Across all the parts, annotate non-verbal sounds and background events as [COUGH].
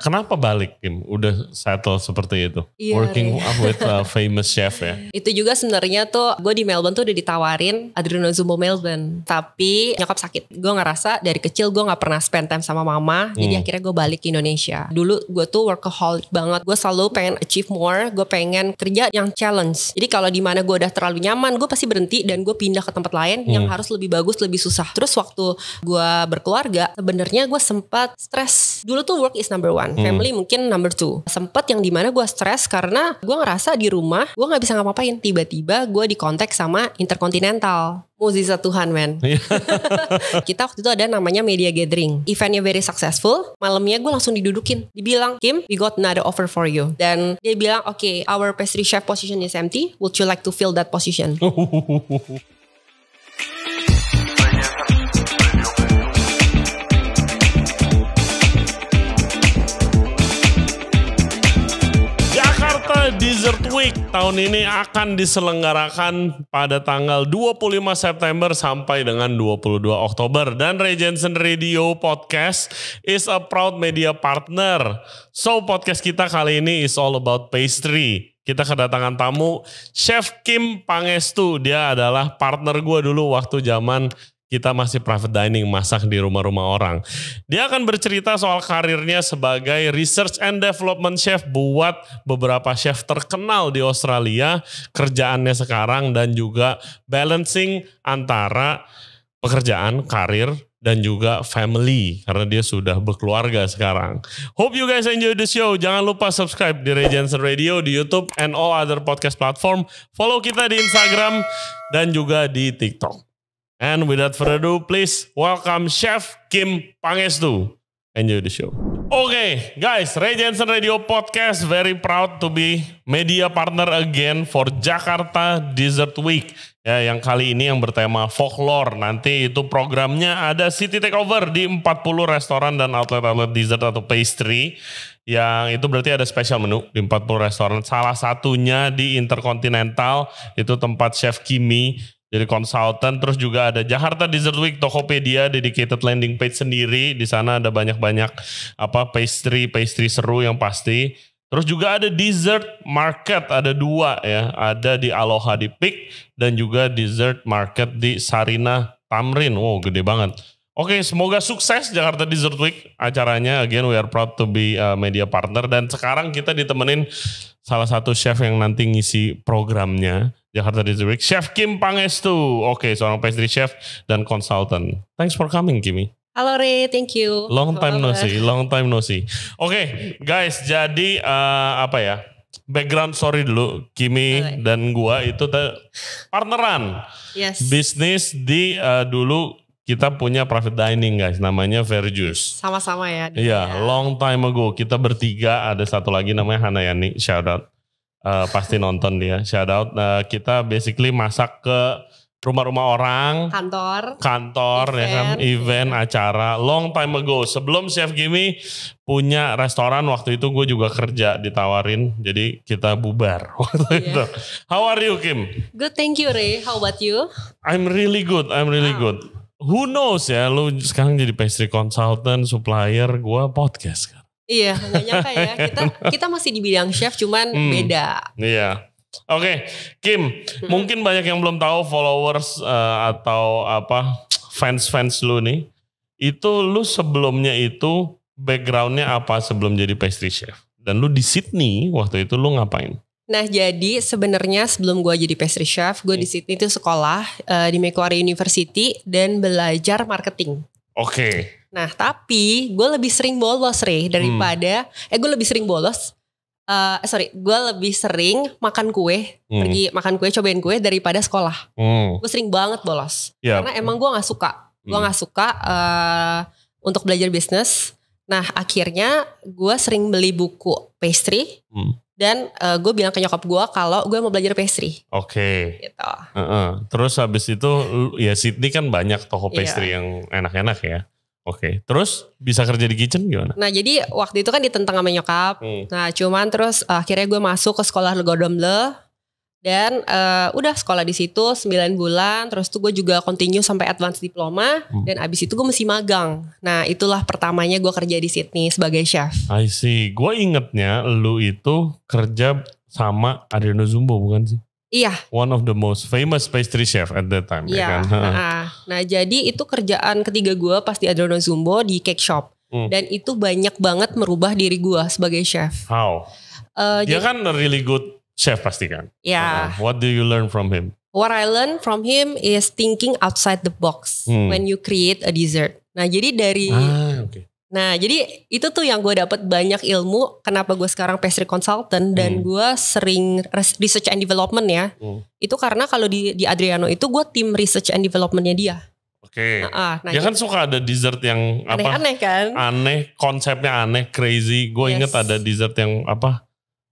kenapa balik Kim? Udah settle seperti itu. yeah, Working yeah. [LAUGHS] with a famous chef ya. [LAUGHS] Itu juga sebenarnya tuh gue di Melbourne tuh udah ditawarin Adriano Zumbo Melbourne. Tapi nyokap sakit. Gue ngerasa dari kecil gue gak pernah spend time sama mama. Hmm. Jadi akhirnya gue balik ke Indonesia. Dulu gue tuh workaholic banget. Gue selalu pengen achieve more. Gue pengen kerja yang challenge. Jadi kalau di mana gue udah terlalu nyaman, gue pasti berhenti dan gue pindah ke tempat lain hmm. yang harus lebih bagus, lebih susah. Terus waktu gue berkeluarga, sebenarnya gue sempat stres Dulu tuh work is number one, hmm. family mungkin number two. Sempet yang dimana gue stres karena gue ngerasa di rumah gue nggak bisa ngapain Tiba-tiba gue di dikontak sama Intercontinental. Muzisa Tuhan men iya. [LAUGHS] Kita waktu itu ada namanya media gathering Eventnya very successful Malamnya gue langsung didudukin Dibilang Kim we got another offer for you Dan dia bilang oke okay, our pastry chef position is empty Would you like to fill that position [LAUGHS] Desert Week tahun ini akan diselenggarakan pada tanggal 25 September sampai dengan 22 Oktober dan Regensen Radio Podcast is a proud media partner. So podcast kita kali ini is all about pastry. Kita kedatangan tamu Chef Kim Pangestu. Dia adalah partner gue dulu waktu zaman kita masih private dining, masak di rumah-rumah orang. Dia akan bercerita soal karirnya sebagai research and development chef buat beberapa chef terkenal di Australia, kerjaannya sekarang dan juga balancing antara pekerjaan, karir, dan juga family karena dia sudah berkeluarga sekarang. Hope you guys enjoy the show. Jangan lupa subscribe di Regency Radio di YouTube and all other podcast platform. Follow kita di Instagram dan juga di TikTok. And without further ado, please welcome Chef Kim Pangestu. Enjoy the show. Oke, okay, guys, Ray Jensen Radio Podcast very proud to be media partner again for Jakarta Desert Week. Ya, yang kali ini yang bertema folklore. Nanti itu programnya ada city takeover di 40 restoran dan outlet-outlet dessert atau pastry. Yang itu berarti ada special menu di 40 restoran. Salah satunya di Intercontinental, itu tempat Chef Kimi jadi konsultan terus juga ada Jakarta Dessert Week Tokopedia dedicated landing page sendiri di sana ada banyak-banyak apa pastry pastry seru yang pasti terus juga ada dessert market ada dua ya ada di Aloha di Peak dan juga dessert market di Sarina Tamrin wow gede banget Oke, okay, semoga sukses Jakarta Dessert Week acaranya. Again, we are proud to be a uh, media partner dan sekarang kita ditemenin salah satu chef yang nanti ngisi programnya Jakarta Digital Week, Chef Kim Pangestu. Oke, okay, seorang pastry chef dan consultant. Thanks for coming, Kimi. Halo Re, thank you. Long time Halo. no see, long time no see. Oke, okay, guys, jadi uh, apa ya? Background story dulu, Kimi Halo. dan gua itu partneran. Yes. Bisnis di uh, dulu kita punya private dining guys namanya Verjuice. Sama-sama ya. Iya, ya. long time ago kita bertiga ada satu lagi namanya Hanayani shout out. Uh, pasti nonton dia shout out uh, kita basically masak ke rumah-rumah orang, kantor, kantor event, ya kan, event, iya. acara. Long time ago sebelum Chef Gimi punya restoran waktu itu gue juga kerja ditawarin jadi kita bubar [LAUGHS] waktu yeah. itu. How are you Kim? Good, thank you Ray. How about you? I'm really good. I'm really wow. good who knows ya lu sekarang jadi pastry consultant, supplier, gua podcast kan. Iya, nggak nyangka ya. Kita kita masih di bidang chef cuman hmm, beda. Iya. Oke, okay, Kim, hmm. mungkin banyak yang belum tahu followers uh, atau apa fans-fans lu nih. Itu lu sebelumnya itu backgroundnya apa sebelum jadi pastry chef? Dan lu di Sydney waktu itu lu ngapain? Nah jadi sebenarnya sebelum gue jadi pastry chef, gue hmm. di Sydney itu sekolah uh, di Macquarie University dan belajar marketing. Oke. Okay. Nah tapi gue lebih sering bolos Re hmm. daripada, hmm. eh gue lebih sering bolos uh, sorry, gue lebih sering makan kue, hmm. pergi makan kue, cobain kue daripada sekolah. Hmm. Gue sering banget bolos, yep. Ya. karena emang gue nggak suka, gue hmm. nggak hmm. suka uh, untuk belajar bisnis. Nah akhirnya gue sering beli buku pastry, hmm dan uh, eh, gue bilang ke nyokap gue kalau gue mau belajar pastry. Oke. Okay. Gitu. Uh -uh. Terus habis itu ya Sydney kan banyak toko iya. pastry yeah. yang enak-enak ya. Oke, okay. terus bisa kerja di kitchen gimana? Nah jadi waktu itu kan ditentang sama nyokap. Hmm. Nah cuman terus akhirnya gue masuk ke sekolah loh dan uh, udah sekolah di situ 9 bulan terus tuh gue juga continue sampai advance diploma hmm. dan abis itu gue mesti magang nah itulah pertamanya gue kerja di Sydney sebagai chef I see gue ingetnya lu itu kerja sama Adriano Zumbo bukan sih Iya. One of the most famous pastry chef at that time. Ya iya. Ya kan? nah, nah jadi itu kerjaan ketiga gue pas di Adriano Zumbo di cake shop. Hmm. Dan itu banyak banget merubah diri gue sebagai chef. How? Uh, eh, dia ya jadi, kan really good chef pasti kan. Yeah. Uh, uh-uh. what do you learn from him? What I learn from him is thinking outside the box hmm. when you create a dessert. Nah jadi dari ah, okay. Nah, jadi itu tuh yang gue dapat banyak ilmu. Kenapa gue sekarang pastry consultant dan hmm. gue sering research and development ya. Hmm. Itu karena kalau di di Adriano itu gue tim research and developmentnya dia. Oke. Okay. Nah, nah, dia ya kan suka ada dessert yang Aneh-aneh kan? Aneh, konsepnya aneh, crazy. Gue yes. inget ada dessert yang apa?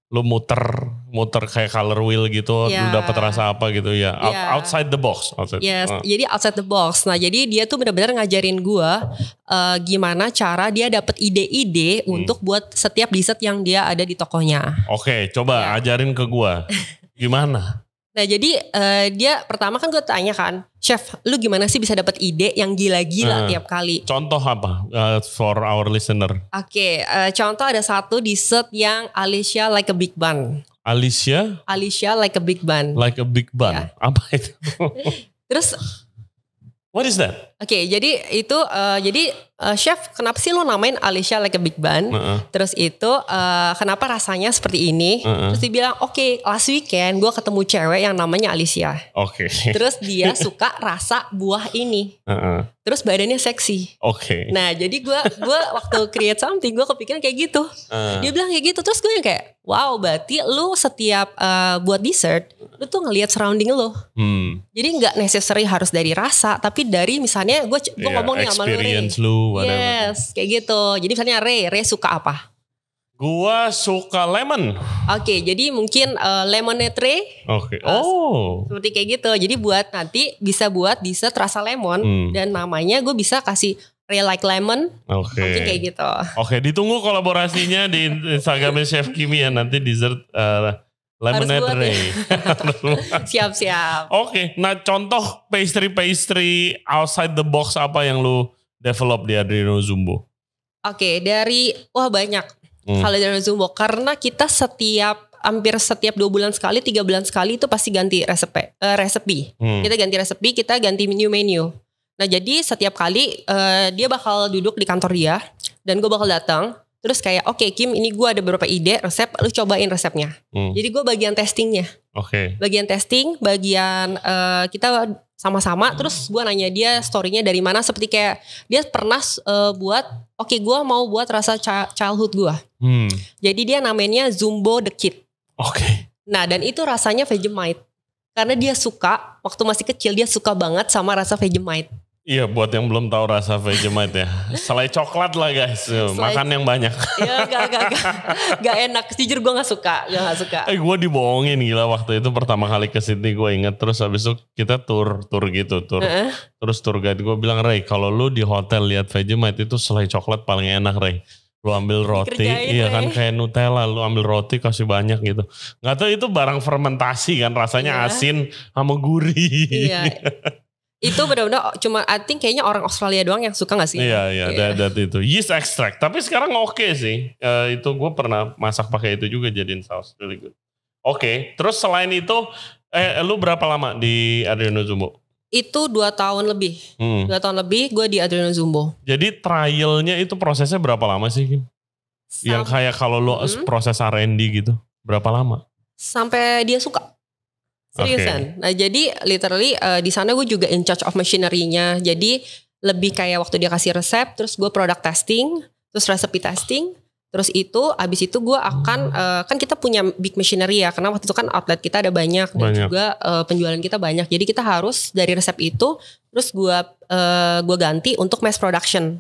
lu muter muter kayak color wheel gitu yeah. lu ya. dapat rasa apa gitu ya Out, yeah. outside the box outside. Yes, uh. jadi outside the box nah jadi dia tuh benar-benar ngajarin gua uh, gimana cara dia dapat ide-ide hmm. untuk buat setiap dessert yang dia ada di tokonya oke okay, coba yeah. ajarin ke gua [LAUGHS] gimana Nah jadi uh, dia pertama kan gue tanya kan, chef lu gimana sih bisa dapat ide yang gila-gila uh, tiap kali? Contoh apa uh, for our listener? Oke, okay, uh, contoh ada satu dessert yang Alicia like a big bun. Alicia? Alicia like a big bun. Like a big bun. Yeah. Apa itu? [LAUGHS] Terus What is that? Oke, okay, jadi itu uh, jadi uh, chef kenapa sih lo namain Alicia like a big band? Uh -uh. Terus itu uh, kenapa rasanya seperti ini? Uh -uh. Terus dibilang, "Oke, okay, last weekend gue ketemu cewek yang namanya Alicia." Oke. Okay. Terus dia [LAUGHS] suka rasa buah ini. Uh -uh. Terus badannya seksi. Oke. Okay. Nah, jadi gue gua waktu create something gue kepikiran kayak gitu. Uh. Dia bilang kayak gitu. Terus gue yang kayak, "Wow, berarti lu setiap uh, buat dessert, lu tuh ngelihat surrounding lo." Hmm. Jadi nggak necessary harus dari rasa, tapi dari misalnya Misalnya gue gue yeah, ngomong nih sama lu Ray. lu whatever. Yes, kayak gitu. Jadi misalnya re, re suka apa? Gua suka lemon. Oke, okay, jadi mungkin uh, lemonade Oke. Okay. Nah, oh. Seperti kayak gitu. Jadi buat nanti bisa buat dessert rasa lemon hmm. dan namanya gue bisa kasih Real Like Lemon. Oke. Okay. Mungkin kayak gitu. Oke, okay, ditunggu kolaborasinya di [LAUGHS] Instagram Chef Kimi ya nanti dessert uh, Lemonade Ray. [LAUGHS] Siap-siap. Oke, okay, nah contoh pastry-pastry outside the box apa yang lu develop di Adreno Zumbo? Oke, okay, dari wah banyak. Hmm. Kalau Adreno Zumbo karena kita setiap hampir setiap dua bulan sekali, tiga bulan sekali itu pasti ganti resep, Uh, eh, resepi. Hmm. Kita ganti resepi, kita ganti menu menu. Nah jadi setiap kali uh, dia bakal duduk di kantor dia dan gue bakal datang Terus kayak oke okay, Kim ini gue ada beberapa ide resep lu cobain resepnya. Hmm. Jadi gue bagian testingnya. Oke. Okay. Bagian testing, bagian uh, kita sama-sama. Hmm. Terus gue nanya dia storynya dari mana. Seperti kayak dia pernah uh, buat oke okay, gue mau buat rasa childhood gue. Hmm. Jadi dia namanya Zumbo the Kid. Oke. Okay. Nah dan itu rasanya Vegemite. Karena dia suka waktu masih kecil dia suka banget sama rasa Vegemite. Iya buat yang belum tahu rasa Vegemite ya. Selai coklat lah guys. Selai, Makan yang banyak. [LAUGHS] Iya gak, gak, gak, gak enak. Jujur gue gak suka. Gak, gak suka. Eh gue dibohongin gila waktu itu pertama kali ke Sydney gue inget. Terus habis itu kita tur tur gitu. tur Uh -uh. Terus tour guide gue bilang Ray kalau lu di hotel lihat Vegemite itu selai coklat paling enak Ray lu ambil roti Dikerjain, iya kan kayak Nutella lu ambil roti kasih banyak gitu Gak tau itu barang fermentasi kan rasanya yeah. asin sama gurih iya. [LAUGHS] itu benar-benar cuma I think kayaknya orang Australia doang yang suka gak sih? Iya, iya, yeah, that, that itu. Yeast extract. Tapi sekarang oke okay sih. Uh, itu gue pernah masak pakai itu juga jadiin saus. Really good. Oke, okay. terus selain itu, eh, lu berapa lama di Adreno Zumbo? itu dua tahun lebih hmm. dua tahun lebih gue di Adreno Zumbo jadi trialnya itu prosesnya berapa lama sih Kim yang kayak kalau lu hmm. proses R&D gitu berapa lama sampai dia suka Seriusan. Okay. Nah, jadi literally uh, di sana gue juga in charge of machinery-nya. Jadi lebih kayak waktu dia kasih resep, terus gue product testing, terus recipe testing, terus itu abis itu gue akan uh, kan kita punya big machinery ya, karena waktu itu kan outlet kita ada banyak, banyak. dan juga uh, penjualan kita banyak. Jadi kita harus dari resep itu terus gue uh, gue ganti untuk mass production.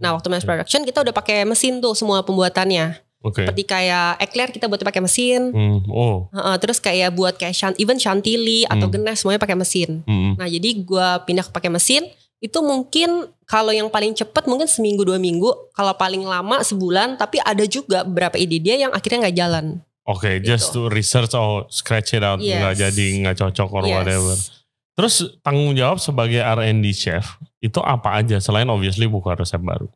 Nah, waktu mass production kita udah pakai mesin tuh semua pembuatannya. Okay. Seperti kayak eclair kita buat pakai mesin. Hmm. Oh. terus kayak buat kayak shant even chantilly hmm. atau genes semuanya pakai mesin. Hmm. Nah, jadi gue pindah ke pakai mesin itu mungkin kalau yang paling cepat mungkin seminggu dua minggu, kalau paling lama sebulan, tapi ada juga beberapa ide dia yang akhirnya nggak jalan. Oke, okay, gitu. just to research or scratch it out yes. jadi nggak cocok or yes. whatever. Terus tanggung jawab sebagai R&D chef itu apa aja selain obviously buka resep baru,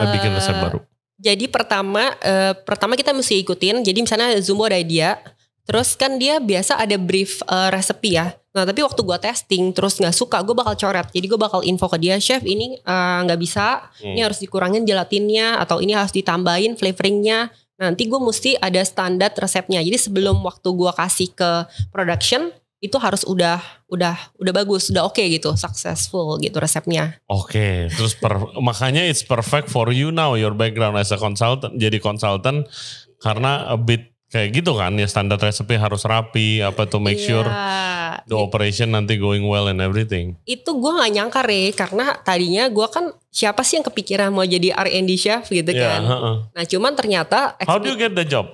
uh, bikin resep eh, baru? Jadi pertama uh, pertama kita mesti ikutin. Jadi misalnya Zumbo ada dia, terus kan dia biasa ada brief uh, eh, resepi ya. Nah tapi waktu gue testing terus nggak suka, gue bakal coret. Jadi gue bakal info ke dia, chef ini eh, nggak uh, bisa, hmm. ini harus dikurangin gelatinnya atau ini harus ditambahin flavoringnya. Nanti gue mesti ada standar resepnya. Jadi sebelum waktu gue kasih ke production, itu harus udah udah udah bagus, udah oke okay gitu, successful gitu resepnya. Oke, okay, terus per, makanya it's perfect for you now your background as a consultant, jadi consultant karena a bit kayak gitu kan ya standar resepnya harus rapi apa tuh make yeah. sure iya. the operation nanti going well and everything. Itu gue gak nyangka re karena tadinya gue kan siapa sih yang kepikiran mau jadi R&D chef gitu yeah, kan. Uh -uh. Nah, cuman ternyata How do you get the job?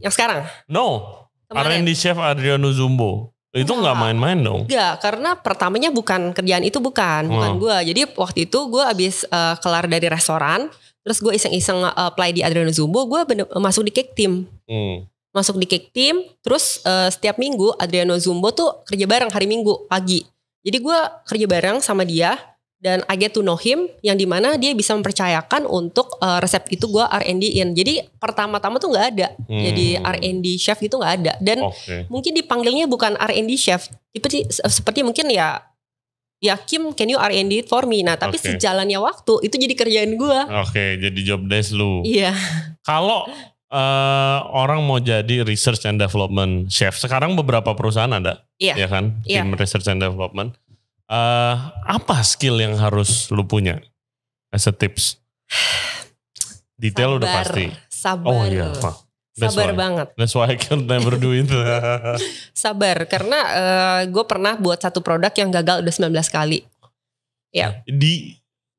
Yang sekarang? No Kemarin. di Chef Adriano Zumbo. Itu nggak nah. main-main dong. Enggak, karena pertamanya bukan kerjaan itu bukan, hmm. bukan oh. gue. Jadi waktu itu gue abis uh, eh, kelar dari restoran, terus gue iseng-iseng eh, apply di Adriano Zumbo, gue masuk di cake team. Hmm. Masuk di cake team, terus uh, setiap minggu Adriano Zumbo tuh kerja bareng hari Minggu pagi. Jadi gue kerja bareng sama dia, dan I get to know him yang dimana dia bisa mempercayakan untuk uh, resep itu gue R&D in jadi pertama-tama tuh nggak ada hmm. jadi R&D chef itu nggak ada dan okay. mungkin dipanggilnya bukan R&D chef seperti seperti mungkin ya ya Kim can you R&D for me nah tapi okay. sejalannya waktu itu jadi kerjaan gue oke okay, jadi job desk lu iya yeah. kalau uh, orang mau jadi research and development chef sekarang beberapa perusahaan ada yeah. ya iya kan yeah. tim research and development uh, apa skill yang harus lu punya as a tips? Detail sabar, udah pasti. Sabar. Oh iya. sabar why, banget. That's why I can never do it. [LAUGHS] sabar karena uh, eh, gue pernah buat satu produk yang gagal udah 19 kali. Ya. Yeah. Di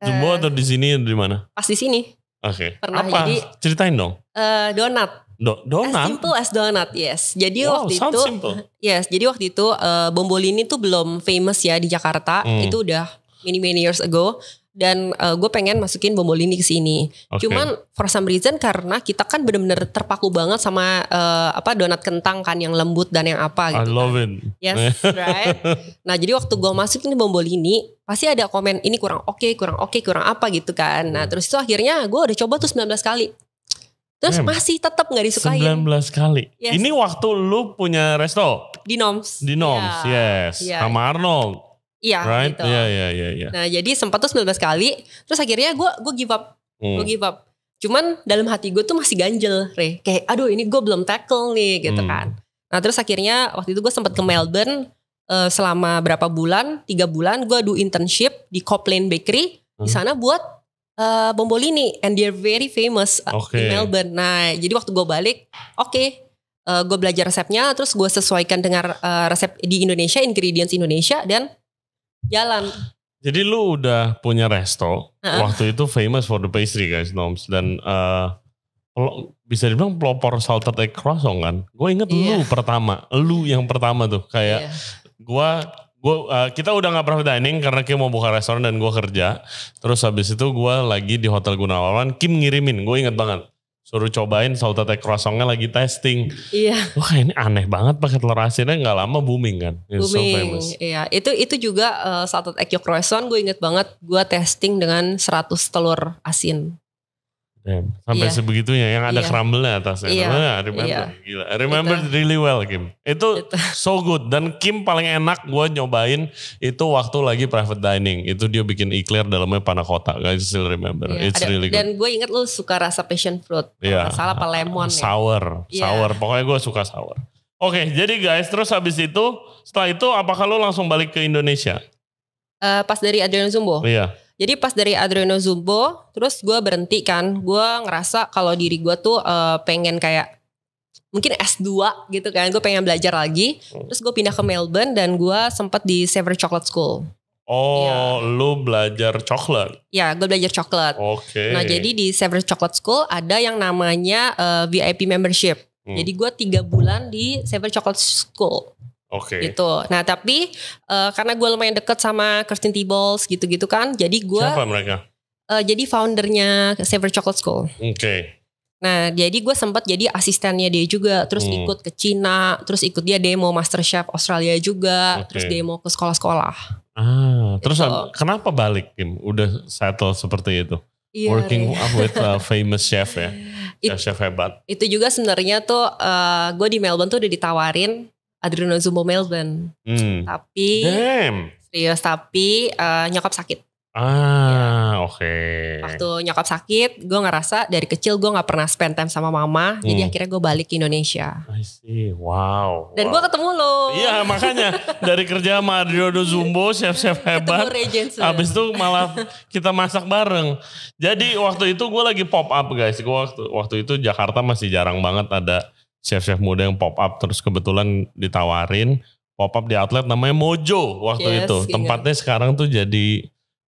Jumbo eh. atau di sini di mana? Pas di sini. Oke. Okay. Pernah apa? jadi ceritain dong. Uh, donat. Do donat. As simple as donut, yes. Jadi wow, waktu itu, simple. yes. Jadi waktu itu uh, Bombolini tuh belum famous ya di Jakarta. Hmm. Itu udah many many years ago. Dan uh, gue pengen masukin Bombolini ke sini. Okay. Cuman for some reason karena kita kan benar-benar terpaku banget sama uh, apa donat kentang kan yang lembut dan yang apa gitu. I kan. love kan. it. Yes, [LAUGHS] right. Nah jadi waktu gue masukin ini Bombolini pasti ada komen ini kurang oke, okay, kurang oke, okay, kurang apa gitu kan. Nah hmm. terus itu akhirnya gue udah coba tuh 19 kali. Terus Memang. masih tetap nggak disukai. 19 kali. Yes. Ini waktu lu punya resto. Di Noms. Di Noms, yeah. yes. Yeah. Sama Arnold. Iya, yeah, right? gitu. Iya, yeah, iya, yeah, iya, yeah, Yeah. Nah, jadi sempat tuh 19 kali. Terus akhirnya gue gue give up. Hmm. Gue give up. Cuman dalam hati gue tuh masih ganjel, Re. Kayak aduh ini gue belum tackle nih gitu hmm. kan. Nah, terus akhirnya waktu itu gue sempat ke Melbourne uh, selama berapa bulan? Tiga bulan gue do internship di Copland Bakery. Hmm. Di sana buat Uh, Bombolini and they're very famous uh, okay. in Melbourne. Nah, jadi waktu gue balik, oke, okay, uh, eh, gue belajar resepnya, terus gue sesuaikan dengan uh, resep di Indonesia, ingredients Indonesia, dan jalan. Jadi lu udah punya resto, uh-uh. waktu itu famous for the pastry guys, Noms, dan uh, bisa dibilang pelopor salted egg croissant kan. Gue inget yeah. lu pertama, lu yang pertama tuh, kayak yeah. gue Gua, uh, kita udah nggak pernah dining karena Kim mau buka restoran dan gue kerja. Terus habis itu gue lagi di Hotel Gunawan, Kim ngirimin, gue inget banget. Suruh cobain saut tete croissantnya lagi testing. Iya. Wah ini aneh banget pakai telur asinnya nggak lama booming kan. It's booming, so famous. iya. Itu itu juga uh, Egg tete croissant gue inget banget gue testing dengan 100 telur asin. Damn. Ya, sampai yeah. sebegitunya yang ada yeah. crumble atasnya. Yeah. Iya. Nah, remember, yeah. gila. Remember itu. really well Kim. Itu, itu so good dan Kim paling enak gue nyobain itu waktu lagi private dining. Itu dia bikin iklir dalamnya panakota. Guys still remember. Yeah. It's ada, really good. Dan gue inget lu suka rasa passion fruit. Yeah. Salah apa lemon Sour, ya? sour. Iya. Pokoknya gue suka sour. Oke, okay, jadi guys, terus habis itu, setelah itu apakah lo langsung balik ke Indonesia? Uh, pas dari Adrian Zumbo? Iya. Yeah jadi pas dari Adreno Zumbo, terus gue berhenti kan. Gue ngerasa kalau diri gue tuh uh, pengen kayak mungkin S2 gitu kan. Gue pengen belajar lagi. Terus gue pindah ke Melbourne dan gue sempat di Sever Chocolate School. Oh, ya. lu belajar coklat? Ya, gue belajar coklat. Oke. Okay. Nah, jadi di Sever Chocolate School ada yang namanya uh, eh, VIP membership. Hmm. Jadi gue tiga bulan di Sever Chocolate School. Oke. Okay. Gitu. Nah tapi uh, karena gue lumayan deket sama Kirsten Tibbles gitu-gitu kan, jadi gue. Siapa mereka? Uh, jadi foundernya Saver Chocolate School. Oke. Okay. Nah jadi gue sempat jadi asistennya dia juga, terus hmm. ikut ke Cina, terus ikut dia demo chef Australia juga, okay. terus demo ke sekolah-sekolah. Ah, gitu. terus kenapa balik Kim? Udah settle seperti itu? Yeah, Working yeah. with a [LAUGHS] famous chef ya, It, chef hebat. Itu juga sebenarnya tuh uh, eh, gue di Melbourne tuh udah ditawarin Adrenozumo Melbourne. Hmm. Tapi Damn. serius tapi uh, nyokap sakit. Ah, ya. oke. Okay. Waktu nyokap sakit, gue ngerasa dari kecil gue nggak pernah spend time sama mama, hmm. jadi akhirnya gue balik ke Indonesia. I see, wow. Dan wow. gue ketemu lo. Iya, makanya dari kerja Mario Do Zumbo, chef-chef hebat. Abis itu malah kita masak bareng. Jadi waktu itu gue lagi pop up guys, gue waktu waktu itu Jakarta masih jarang banget ada chef-chef muda yang pop up terus kebetulan ditawarin pop up di outlet namanya Mojo waktu yes, itu. Iya. Tempatnya ingat. sekarang tuh jadi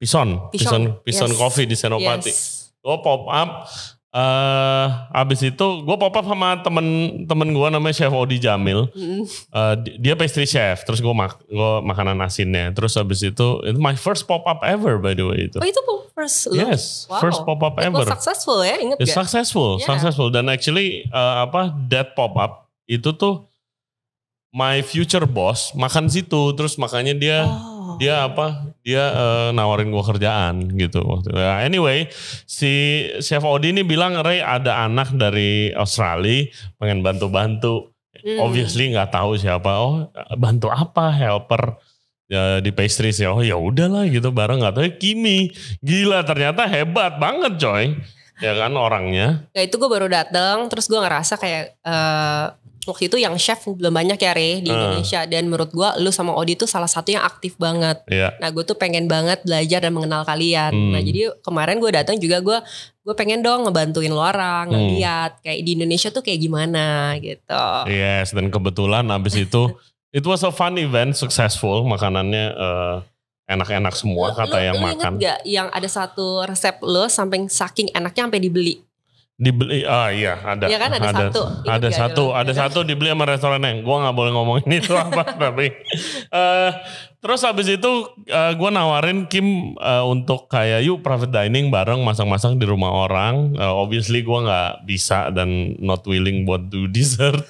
Pison, Pison, Pison, Pison yes. Coffee di Senopati. Yes. Gue pop up Eh uh, abis itu gue pop up sama temen temen gue namanya chef Odi Jamil. Uh, dia pastry chef. Terus gue mak gue makanan asinnya. Terus abis itu itu my first pop up ever by the way itu. Oh itu first. Look. Yes, wow. first pop up ever. It successful ya, inget It's gak? Successful, yeah. successful. Dan actually uh, apa that pop up itu tuh my future boss makan situ. Terus makanya dia oh. dia apa dia uh, nawarin gue kerjaan gitu waktu itu. anyway si chef Odi ini bilang Ray ada anak dari Australia pengen bantu-bantu hmm. obviously nggak tahu siapa oh bantu apa helper ya, di pastry ya? sih oh ya udahlah gitu bareng nggak tahu eh, Kimi gila ternyata hebat banget coy ya kan orangnya ya itu gue baru dateng terus gue ngerasa kayak uh, waktu itu yang chef belum banyak ya Re di uh. Indonesia dan menurut gue lu sama Odi tuh salah satu yang aktif banget. Yeah. Nah gue tuh pengen banget belajar dan mengenal kalian. Nah, hmm. Nah jadi kemarin gue datang juga gue gue pengen dong ngebantuin lo orang hmm. ngeliat kayak di Indonesia tuh kayak gimana gitu. Yes dan kebetulan abis itu [LAUGHS] it was a fun event successful makanannya. enak eh, enak-enak semua kata lu, yang lu makan. inget gak yang ada satu resep lo samping saking enaknya sampai dibeli? dibeli ah iya ada ya kan ada, ada satu ada ya, satu ada, satu dibeli sama restoran yang gue nggak boleh ngomongin [LAUGHS] itu apa tapi uh, eh, Terus habis itu uh, eh, gue nawarin Kim uh, untuk kayak yuk private dining bareng masak-masak di rumah orang. Uh, obviously gue nggak bisa dan not willing buat do [LAUGHS] dessert.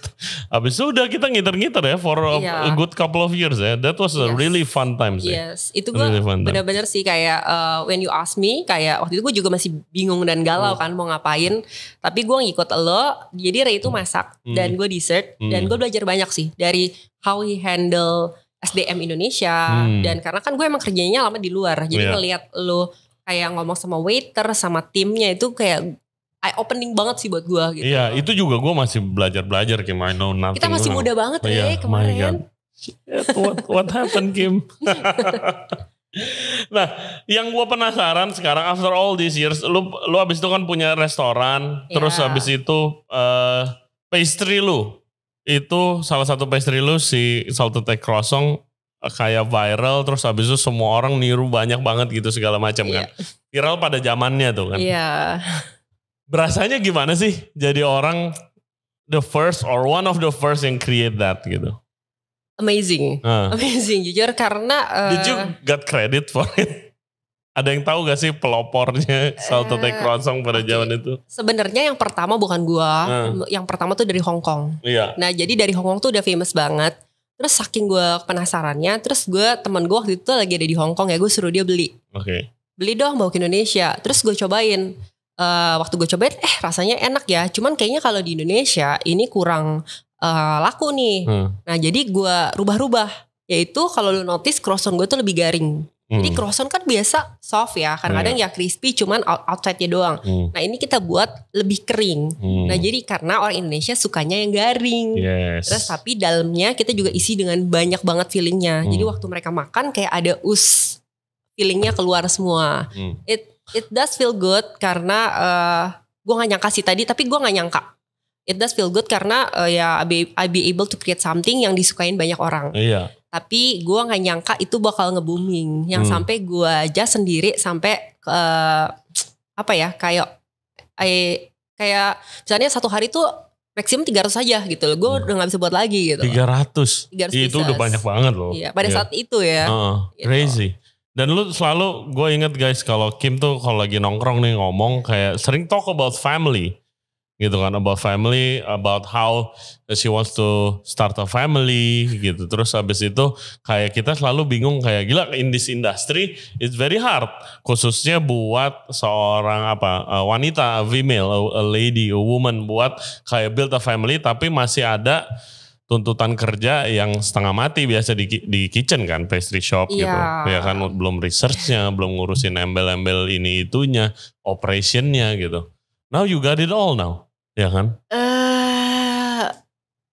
abis itu udah kita ngiter-ngiter ya for a, yeah. a good couple of years ya. That was yes. a really fun time sih. Yes, itu gue really bener-bener sih kayak uh, when you ask me kayak waktu itu gue juga masih bingung dan galau oh. kan mau ngapain. Tapi gue ngikut lo. Jadi Ray itu masak hmm. dan gue dessert hmm. dan gue belajar banyak sih dari how he handle SDM Indonesia hmm. dan karena kan gue emang kerjanya lama di luar jadi yeah. ngelihat lo kayak ngomong sama waiter sama timnya itu kayak I opening banget sih buat gue gitu. Iya itu juga gue masih belajar belajar Kim I know nothing. Kita masih muda banget ya yeah, kemarin. what, what happened Kim? [LAUGHS] nah yang gue penasaran sekarang after all these years lu lu abis itu kan punya restoran yeah. terus iya. abis itu uh, pastry lu itu salah satu pastry lu si salted egg croissant eh, kayak viral terus habis itu semua orang niru banyak banget gitu segala macam yeah. kan. Iya. Viral pada zamannya tuh kan. Iya. Yeah. Berasanya gimana sih jadi orang the first or one of the first yang create that gitu? Amazing. Uh. Amazing jujur karena uh, Did you eh, got credit for it? ada yang tahu gak sih pelopornya eh, Salto Teh Croissant pada okay. zaman itu? Sebenarnya yang pertama bukan gua, hmm. yang pertama tuh dari Hong Kong. Iya. Nah, jadi dari Hong Kong tuh udah famous banget. Terus saking gua penasarannya, terus gua teman gua waktu itu lagi ada di Hong Kong ya, gua suruh dia beli. Oke. Okay. Beli dong bawa ke Indonesia. Terus gua cobain. Uh, waktu gue cobain, eh rasanya enak ya. Cuman kayaknya kalau di Indonesia ini kurang uh, laku nih. Hmm. Nah, jadi gue rubah-rubah. Yaitu kalau lu notice croissant gue tuh lebih garing. Hmm. Jadi croissant kan biasa soft ya, kadang-kadang yeah. ya crispy cuman outside-nya doang. Hmm. Nah ini kita buat lebih kering. Hmm. Nah jadi karena orang Indonesia sukanya yang garing. Yes. Terus tapi dalamnya kita juga isi dengan banyak banget feelingnya. Hmm. Jadi waktu mereka makan kayak ada us feelingnya keluar semua. Hmm. It it does feel good karena uh, eh, gue gak nyangka sih tadi, tapi gue gak nyangka it does feel good karena uh, ya I be able to create something yang disukain banyak orang. Iya. Tapi gue nggak nyangka itu bakal nge-booming yang hmm. sampai gue aja sendiri sampai uh, apa ya kayak I, kayak misalnya satu hari tuh maksimum 300 aja gitu loh. Gue hmm. udah gak bisa buat lagi gitu. 300? 300 iya, Itu udah banyak banget loh. Iya, pada yeah. saat itu ya. Uh, gitu. Crazy. Dan lu selalu, gue inget guys kalau Kim tuh kalau lagi nongkrong nih ngomong kayak sering talk about family gitu kan about family about how she wants to start a family gitu terus habis itu kayak kita selalu bingung kayak gila in this industry it's very hard khususnya buat seorang apa wanita a female a lady a woman buat kayak build a family tapi masih ada tuntutan kerja yang setengah mati biasa di, di kitchen kan pastry shop yeah. gitu iya. ya kan belum researchnya belum ngurusin embel-embel ini itunya operationnya gitu now you got it all now ya kan? Uh,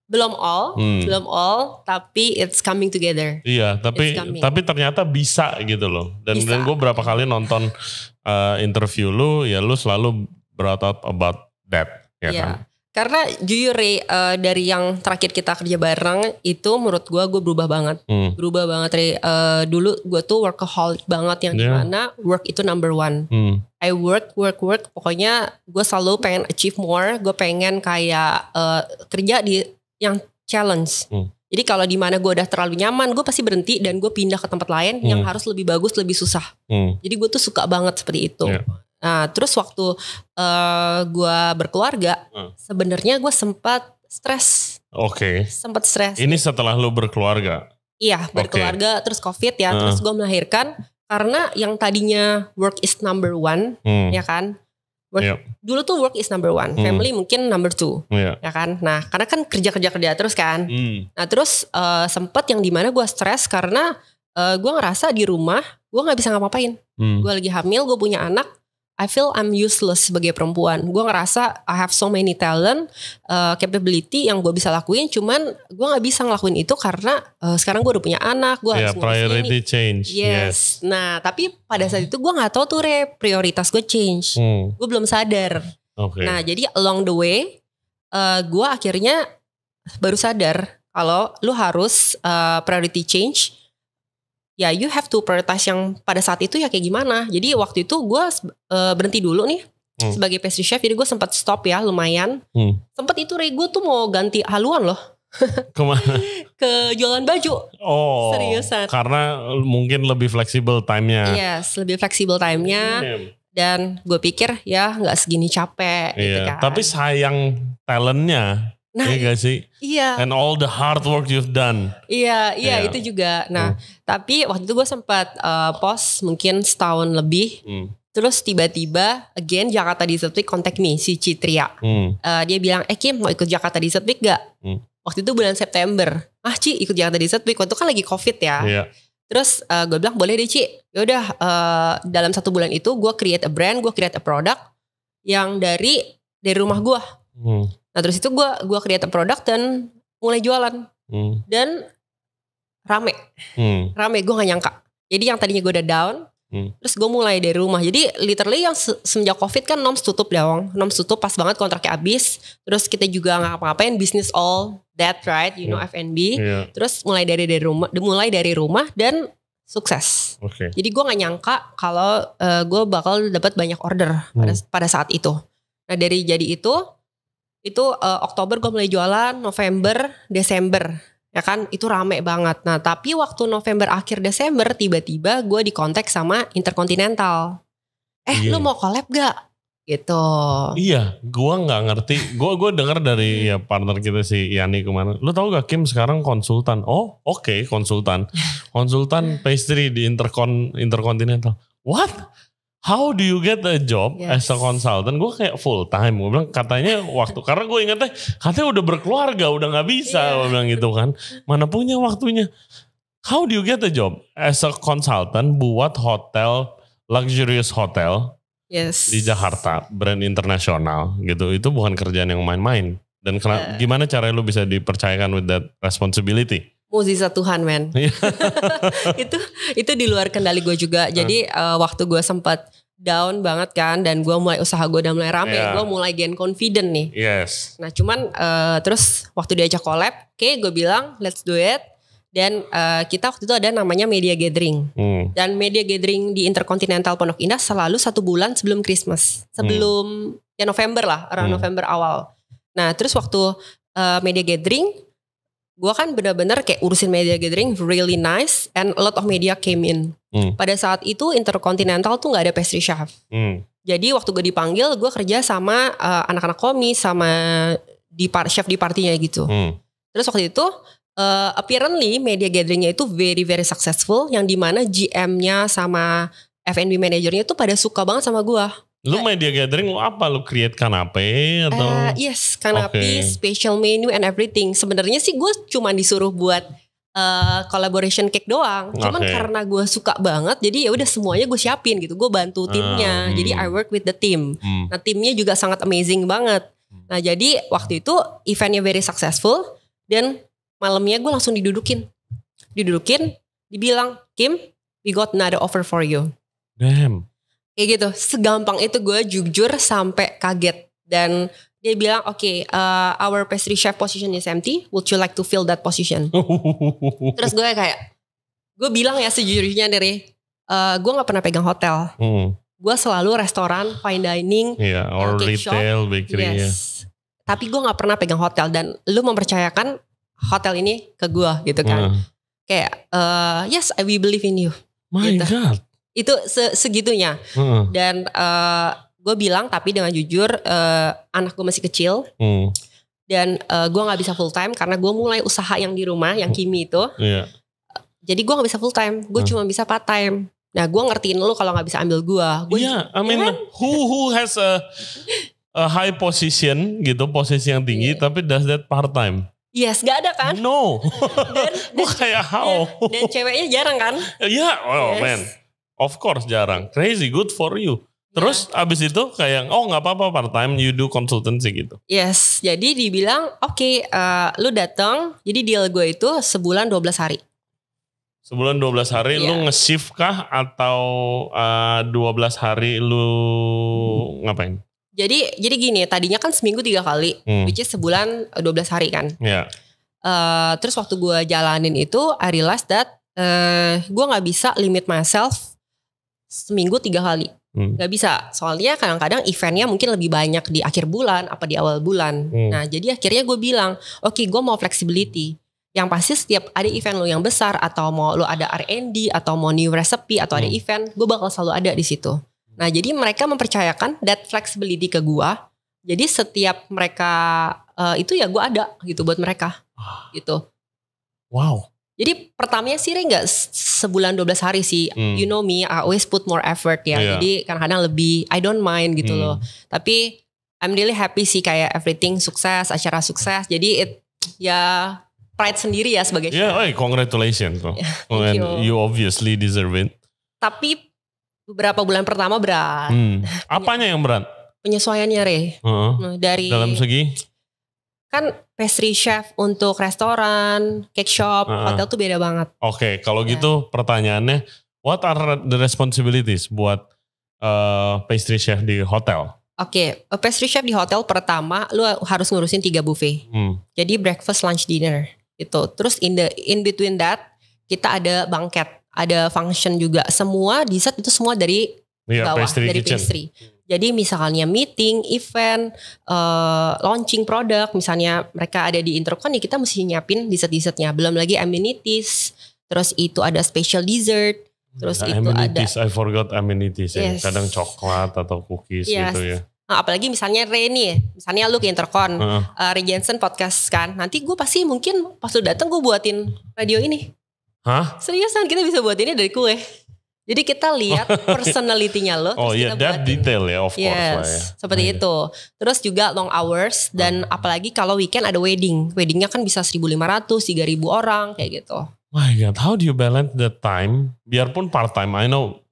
belum all, hmm. belum all, tapi it's coming together. Iya, tapi tapi ternyata bisa gitu loh. Dan dan gue berapa kali nonton uh, interview lu, ya lu selalu berotot about that, ya yeah. kan? Karena jujur uh, dari yang terakhir kita kerja bareng itu menurut gue gue berubah banget, hmm. berubah banget dari Uh, eh, dulu gue tuh workaholic banget yang yeah. dimana work itu number one. Hmm. I work, work, work. Pokoknya gue selalu pengen achieve more. Gue pengen kayak uh, kerja di yang challenge. Hmm. Jadi kalau di mana gue udah terlalu nyaman, gue pasti berhenti dan gue pindah ke tempat lain hmm. yang harus lebih bagus, lebih susah. Hmm. Jadi gue tuh suka banget seperti itu. Yeah. Nah, terus waktu uh, eh, gue berkeluarga, hmm. sebenarnya gue sempat stres. Oke. Okay. Sempat stres. Ini setelah lu berkeluarga. Iya, berkeluarga okay. terus covid ya, hmm. terus gue melahirkan karena yang tadinya work is number one, hmm. ya kan. Work, yep. Dulu tuh work is number one, hmm. family mungkin number two, yeah. ya kan. Nah, karena kan kerja kerja kerja terus kan. Hmm. Nah, terus uh, eh, sempet yang dimana gue stres karena uh, eh, gue ngerasa di rumah gue nggak bisa ngapain Hmm. Gue lagi hamil, gue punya anak, I feel I'm useless sebagai perempuan. Gue ngerasa I have so many talent, uh, capability yang gue bisa lakuin. Cuman gue nggak bisa ngelakuin itu karena uh, sekarang gue udah punya anak. Gue yeah, harus priority ini. change. Yes. yes. Nah, tapi pada saat itu gue nggak tahu tuh re prioritas gue change. Hmm. Gue belum sadar. Okay. Nah, jadi along the way, uh, gue akhirnya baru sadar kalau lu harus uh, priority change ya you have to prioritize yang pada saat itu ya kayak gimana jadi waktu itu gue uh, berhenti dulu nih hmm. sebagai pastry chef jadi gue sempat stop ya lumayan hmm. sempat itu Ray gue tuh mau ganti haluan loh [LAUGHS] kemana ke jualan baju oh seriusan karena mungkin lebih fleksibel timenya yes lebih fleksibel timenya yeah. dan gue pikir ya nggak segini capek gitu Iya. gitu kan tapi sayang talentnya Nah, iya gak sih? Iya. And all the hard work you've done. Iya, iya yeah. itu juga. Nah, hmm. tapi waktu itu gue sempat uh, post mungkin setahun lebih. Hmm. Terus tiba-tiba, again Jakarta Desert Week kontak nih si Citria. Hmm. Uh, dia bilang, eh Kim mau ikut Jakarta Desert Week gak? Hmm. Waktu itu bulan September. Ah Ci ikut Jakarta Desert Week, waktu itu kan lagi COVID ya. Iya. Terus uh, eh, gue bilang boleh deh Ci, yaudah uh, dalam satu bulan itu gue create a brand, gue create a product yang dari dari rumah gue. Hmm. Nah terus itu gue gua create produk dan mulai jualan hmm. dan rame, hmm. rame gue gak nyangka. Jadi yang tadinya gue udah down, hmm. terus gue mulai dari rumah. Jadi literally yang se semenjak covid kan noms tutup dong, noms tutup pas banget kontraknya habis. Terus kita juga nggak apa-apain Business all that right, you know hmm. F&B. Yeah. Terus mulai dari dari rumah, mulai dari rumah dan sukses. Okay. Jadi gue nggak nyangka kalau uh, eh, gue bakal dapat banyak order hmm. pada pada saat itu. Nah dari jadi itu itu uh, Oktober gue mulai jualan November Desember ya kan itu rame banget nah tapi waktu November akhir Desember tiba-tiba gue dikontak sama Intercontinental eh iya. lu mau collab gak gitu iya gue nggak ngerti gue gue dengar dari hmm. ya partner kita si Yani kemana lu tau gak Kim sekarang konsultan oh oke okay, konsultan [LAUGHS] konsultan pastry di Intercon Intercontinental what How do you get a job yes. as a consultant? Gue kayak full time. Gue bilang katanya waktu karena gue ingetnya katanya udah berkeluarga udah nggak bisa. Yeah. Gue bilang gitu kan. Mana punya waktunya? How do you get a job as a consultant buat hotel luxurious hotel yes. di Jakarta brand internasional gitu? Itu bukan kerjaan yang main-main. Dan kena, yeah. gimana caranya lu bisa dipercayakan with that responsibility? mukjizat Tuhan men iya. [LAUGHS] itu itu di luar kendali gue juga jadi uh, waktu gue sempat down banget kan dan gue mulai usaha gue udah mulai rame yeah. gue mulai gain confident nih yes nah cuman uh, terus waktu diajak collab oke okay, gue bilang let's do it dan uh, kita waktu itu ada namanya media gathering hmm. dan media gathering di Intercontinental Pondok Indah selalu satu bulan sebelum Christmas sebelum hmm. ya November lah around hmm. November awal nah terus waktu uh, media gathering gue kan bener-bener kayak urusin media gathering really nice and a lot of media came in. Hmm. Pada saat itu Intercontinental tuh nggak ada pastry chef. Hmm. Jadi waktu gue dipanggil, gue kerja sama anak eh, anak-anak komi sama di par chef di partinya gitu. Hmm. Terus waktu itu uh, apparently media gatheringnya itu very very successful yang dimana GM-nya sama F&B manajernya tuh pada suka banget sama gue Lu media gathering lu apa? Lu create kanape atau? Uh, yes, kanape, okay. special menu and everything. Sebenarnya sih gue cuma disuruh buat uh, collaboration cake doang. Cuman okay. karena gue suka banget, jadi ya udah semuanya gue siapin gitu. Gue bantu ah, timnya. Uh, hmm. Jadi I work with the team. Hmm. Nah timnya juga sangat amazing banget. Hmm. Nah jadi waktu itu eventnya very successful dan malamnya gue langsung didudukin, didudukin, dibilang Kim, we got another offer for you. Damn. Kayak gitu segampang itu gue jujur sampai kaget dan dia bilang oke okay, uh, eh, our pastry chef position is empty would you like to fill that position [LAUGHS] terus gue kayak gue bilang ya sejujurnya dari uh, gue nggak pernah pegang hotel hmm. gue selalu restoran fine dining yeah, iya, or retail shop. bakery yes. Yeah. tapi gue nggak pernah pegang hotel dan lu mempercayakan hotel ini ke gue gitu kan hmm. kayak uh, yes we believe in you my gitu. god itu se segitunya hmm. dan uh, eh, gue bilang tapi dengan jujur uh, anak gue masih kecil hmm. dan uh, eh, gue nggak bisa full time karena gue mulai usaha yang di rumah yang kimi itu yeah. jadi gue nggak bisa full time gue hmm. cuma bisa part time nah gue ngertiin lo kalau nggak bisa ambil gue gue yeah, I mean ya kan? who who has a a high position gitu posisi yang tinggi yeah. tapi does that part time Yes, gak ada kan? No. [LAUGHS] dan, [LAUGHS] dan, kayak how? Dan, dan ceweknya jarang kan? Iya, yeah, oh yes. man. Of course jarang. Crazy good for you. Terus yeah. abis itu kayak oh nggak apa-apa part time you do consultancy gitu. Yes, jadi dibilang oke okay, uh, eh, lu datang, jadi deal gue itu sebulan 12 hari. Sebulan 12 hari yeah. lu iya. nge-shift kah atau uh, eh, 12 hari lu hmm. ngapain? Jadi jadi gini, tadinya kan seminggu tiga kali, hmm. which is sebulan 12 eh, hari kan. Iya. Yeah. Uh, terus waktu gue jalanin itu I realized that uh, gue nggak bisa limit myself seminggu tiga kali. Hmm. bisa, soalnya kadang-kadang eventnya mungkin lebih banyak di akhir bulan apa di awal bulan. Hmm. Nah jadi akhirnya gue bilang, oke okay, gue mau flexibility. Yang pasti setiap ada event lo yang besar atau mau lo ada R&D atau mau new recipe atau hmm. ada event, gue bakal selalu ada di situ. Nah jadi mereka mempercayakan that flexibility ke gue. Jadi setiap mereka uh, itu ya gue ada gitu buat mereka, ah. gitu. Wow. Jadi pertamanya sih nggak sebulan 12 hari sih. Hmm. You know me, I always put more effort ya. Yeah. Jadi kadang-kadang lebih I don't mind gitu hmm. loh. Tapi I'm really happy sih kayak everything sukses, acara sukses. Jadi it ya pride sendiri ya sebagai Ya, yeah, hey, congratulations. [LAUGHS] Thank And you. you obviously deserve it. Tapi beberapa bulan pertama berat. Hmm. [LAUGHS] Apanya yang berat? Penyesuaiannya, Re. Uh -huh. Nah, dari dalam segi kan pastry chef untuk restoran, cake shop, uh -huh. hotel tuh beda banget. Oke, okay, kalau yeah. gitu pertanyaannya, what are the responsibilities buat uh, pastry chef di hotel? Oke, okay, eh, pastry chef di hotel pertama lu harus ngurusin tiga buffet. Hmm. Jadi breakfast, lunch, dinner itu. Terus in the in between that kita ada bangket, ada function juga. Semua di set itu semua dari yeah, bawah pastry dari kitchen. pastry. Jadi misalnya meeting, event, uh, launching produk, misalnya mereka ada di Intercon ya kita mesti nyiapin dessert-dessertnya. Belum lagi amenities, terus itu ada special dessert, terus nah, itu amenities, ada. I forgot amenities yes. ya, kadang coklat atau cookies gitu yes. gitu ya. Nah, apalagi misalnya Reni, misalnya lu ke Intercon, uh. Uh, eh, Regensen podcast kan, nanti gue pasti mungkin pas lu dateng gue buatin radio ini. Hah? Seriusan kita bisa buat ini dari kue. Jadi kita lihat [LAUGHS] personalitinya lo. Oh iya, yeah, that detail ya, of yes, course lah ya. Seperti yeah. itu. Terus juga long hours dan oh. apalagi kalau weekend ada wedding. Weddingnya kan bisa 1.500, 3.000 orang kayak gitu. My God, how do you balance the time? Biarpun part time, I know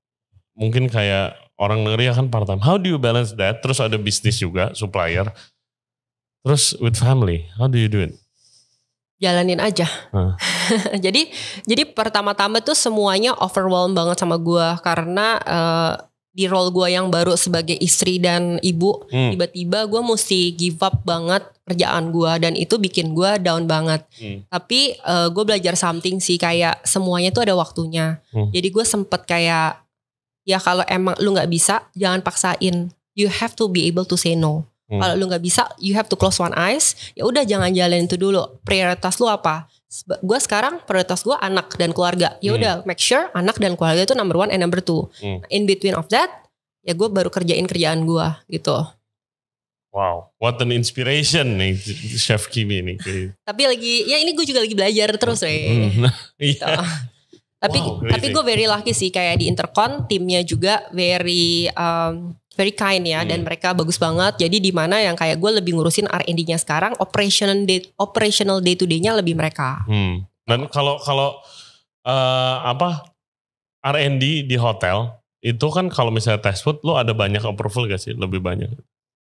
mungkin kayak orang negeri ya kan part time. How do you balance that? Terus ada bisnis juga, supplier. Terus with family, how do you do it? jalanin aja. Uh. [LAUGHS] jadi jadi pertama-tama tuh semuanya overwhelm banget sama gue karena uh, di role gue yang baru sebagai istri dan ibu hmm. tiba-tiba gue mesti give up banget kerjaan gue dan itu bikin gue down banget hmm. tapi uh, eh, gue belajar something sih kayak semuanya tuh ada waktunya hmm. jadi gue sempet kayak ya kalau emang lu nggak bisa jangan paksain you have to be able to say no Hmm. Kalau lu nggak bisa, you have to close one eyes. Ya udah jangan jalan itu dulu. Prioritas lu apa? Gue sekarang prioritas gue anak dan keluarga. Ya hmm. udah hmm. make sure anak dan keluarga itu number one and number two. Hmm. In between of that, ya gue baru kerjain kerjaan gue gitu. Wow, what an inspiration nih Chef Kimi ini. tapi lagi, ya ini gue juga lagi belajar terus, ya. Hmm. gitu. [LAUGHS] Iya. tapi wow, tapi gue very lucky sih kayak di Intercon timnya juga very um, very kind ya hmm. dan mereka bagus banget. Jadi di mana yang kayak gue lebih ngurusin R&D-nya sekarang, operational day operational day to day-nya lebih mereka. Hmm. Dan kalau kalau uh, apa R&D di hotel itu kan kalau misalnya test food lo ada banyak approval gak sih? Lebih banyak.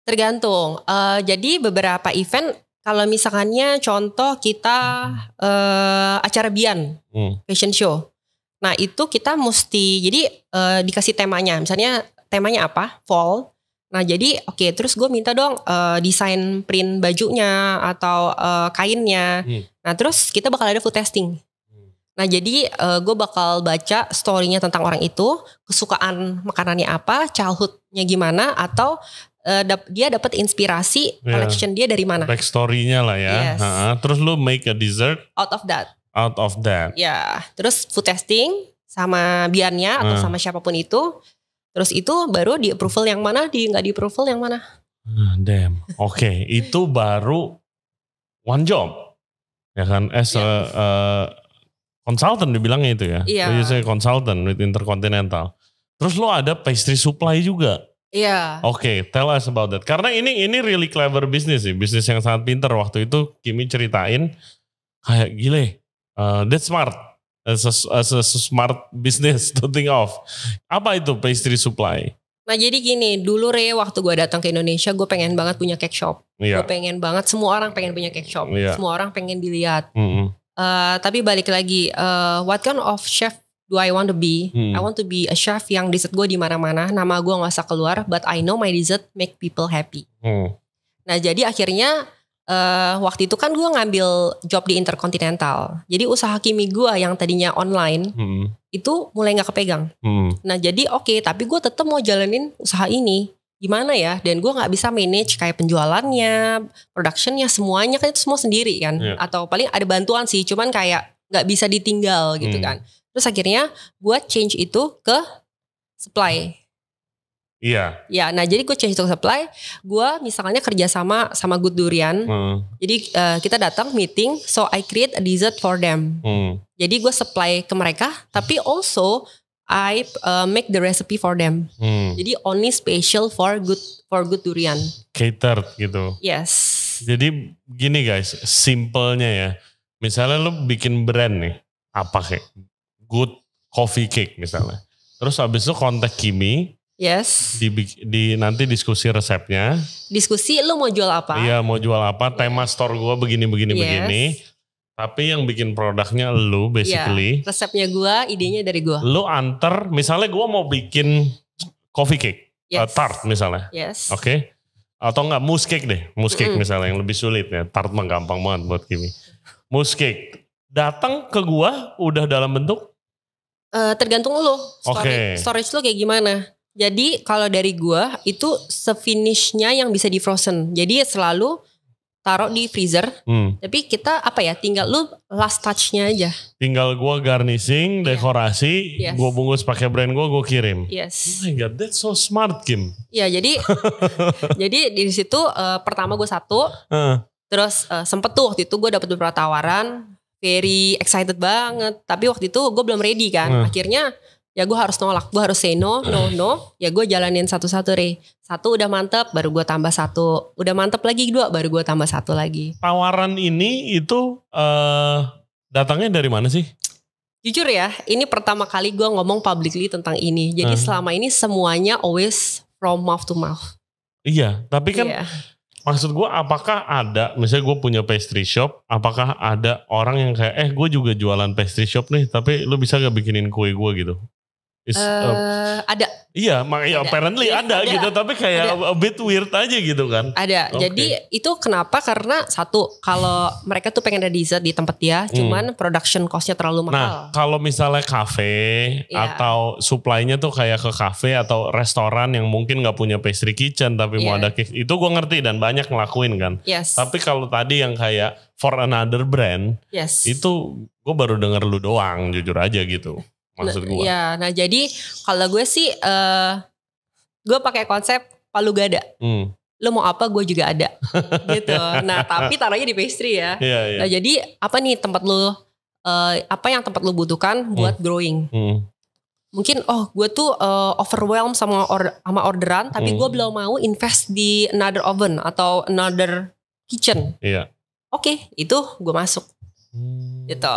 Tergantung. Uh, jadi beberapa event kalau misalkannya contoh kita uh, acara Bian hmm. fashion show. Nah, itu kita mesti jadi uh, dikasih temanya. Misalnya temanya apa fall nah jadi oke okay, terus gue minta dong uh, desain print bajunya atau uh, kainnya hmm. nah terus kita bakal ada food testing hmm. nah jadi uh, eh, gue bakal baca storynya tentang orang itu kesukaan makanannya apa childhoodnya gimana atau uh, dap dia dapat inspirasi yeah. collection dia dari mana back backstorynya lah ya yes. ha -ha. terus lu make a dessert out of that out of that ya yeah. terus food testing sama Biannya atau hmm. sama siapapun itu Terus itu baru di approval yang mana, di nggak di approval yang mana. Ah, damn. Oke, okay. itu baru one job. Ya kan, as yeah. a, uh, consultant dibilangnya itu ya. Iya. Yeah. Saya consultant with Intercontinental. Terus lo ada pastry supply juga. Iya. Yeah. Oke, okay, tell us about that. Karena ini ini really clever business sih, bisnis yang sangat pinter. Waktu itu Kimi ceritain kayak gile, uh, that's smart as a, as a smart business [LAUGHS] to think of. Apa itu pastry supply? Nah jadi gini, dulu Re waktu gue datang ke Indonesia gue pengen banget punya cake shop. Yeah. Gue iya. pengen banget, semua orang pengen punya cake shop. Yeah. Semua orang pengen dilihat. Mm -hmm. uh, tapi balik lagi, uh, what kind of chef do I want to be? Hmm. I want to be a chef yang dessert gue di mana-mana, nama gue nggak usah keluar, but I know my dessert make people happy. Hmm. Nah jadi akhirnya uh, waktu itu kan gue ngambil job di Intercontinental. Jadi usaha kimi gue yang tadinya online hmm. itu mulai nggak kepegang. Hmm. Nah jadi oke, okay, tapi gue tetap mau jalanin usaha ini. Gimana ya? Dan gue nggak bisa manage kayak penjualannya, productionnya, semuanya kan itu semua sendiri kan. Yeah. Atau paling ada bantuan sih, cuman kayak nggak bisa ditinggal gitu hmm. kan. Terus akhirnya gue change itu ke supply Iya. Ya, nah jadi gue change to supply. Gue misalnya kerja sama sama Good Durian. Hmm. Jadi uh, kita datang meeting, so I create a dessert for them. Hmm. Jadi gue supply ke mereka, tapi also I uh, make the recipe for them. Hmm. Jadi only special for good for good durian. Catered gitu. Yes. Jadi gini guys, simpelnya ya. Misalnya lo bikin brand nih, apa kayak good coffee cake misalnya. Terus habis itu kontak Kimi, Yes. Di, di nanti diskusi resepnya. Diskusi lu mau jual apa? Iya, mau jual apa? Tema store gue begini begini yes. begini. Tapi yang bikin produknya lu iya, basically. Yeah. resepnya gue, idenya dari gue. Lu antar, misalnya gue mau bikin coffee cake, eh, yes. uh, tart misalnya. Yes. Oke. Okay? Atau enggak mousse cake deh, mousse cake mm -hmm. misalnya yang lebih sulit ya. Tart mah gampang banget buat Kimi. Mousse cake. Datang ke gue, udah dalam bentuk Uh, tergantung lo, Oke. okay. storage lo kayak gimana? Jadi kalau dari gua itu sefinishnya yang bisa di frozen. Jadi selalu taruh di freezer. Hmm. Tapi kita apa ya? Tinggal lu last touchnya aja. Tinggal gua garnishing, iya. dekorasi, yes. gua bungkus pakai brand gua, gua kirim. Yes. Oh my god, that's so smart Kim. Ya jadi [LAUGHS] jadi di situ uh, pertama gua satu. Uh. Terus uh, sempet tuh waktu itu gue dapet beberapa tawaran, very excited banget. Tapi waktu itu gue belum ready kan. Uh. Akhirnya ya gue harus nolak gue harus say no no hmm. no ya gue jalanin satu-satu re satu udah mantep baru gue tambah satu udah mantep lagi dua baru gue tambah satu lagi tawaran ini itu uh, datangnya dari mana sih jujur ya ini pertama kali gue ngomong publicly tentang ini jadi uh. selama ini semuanya always from mouth to mouth iya tapi kan yeah. Maksud gue apakah ada, misalnya gue punya pastry shop, apakah ada orang yang kayak, eh gue juga jualan pastry shop nih, tapi lu bisa gak bikinin kue gue gitu? Is, uh, uh, ada. Iya, makanya ada. apparently ada, iya, ada, ada gitu, tapi kayak ada. a bit weird aja gitu kan. Ada. Okay. Jadi itu kenapa? Karena satu, kalau mereka tuh pengen ada dessert di tempat dia, hmm. cuman production costnya terlalu nah, mahal. Nah, kalau misalnya cafe yeah. atau supply-nya tuh kayak ke cafe atau restoran yang mungkin nggak punya pastry kitchen tapi yeah. mau iya. ada cake, itu gue ngerti dan banyak ngelakuin kan. Yes. Tapi kalau tadi yang kayak for another brand, yes. itu gue baru denger lu doang, jujur aja gitu maksud nah, gue. Iya, nah jadi kalau gue sih uh, eh, gue pakai konsep palu gada. Hmm. Lo mau apa gue juga ada [LAUGHS] gitu. Nah tapi taruhnya di pastry ya. Yeah, yeah. Nah jadi apa nih tempat lo, uh, eh, apa yang tempat lo butuhkan hmm. buat growing. Hmm. Mungkin oh gue tuh uh, eh, overwhelmed sama or, sama orderan tapi hmm. gue belum mau invest di another oven atau another kitchen. Yeah. Oke okay, itu gue masuk. Hmm. Gitu.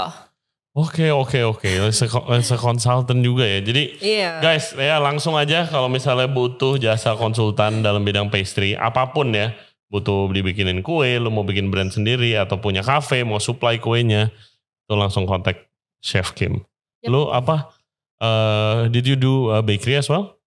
Oke oke oke, okay. Lesa, konsultan juga ya. Jadi yeah. guys, ya langsung aja kalau misalnya butuh jasa konsultan dalam bidang pastry apapun ya, butuh dibikinin kue, lu mau bikin brand sendiri atau punya kafe mau supply kuenya, tuh langsung kontak Chef Kim. Yep. Lu apa? Uh, did you do eh, bakery as well?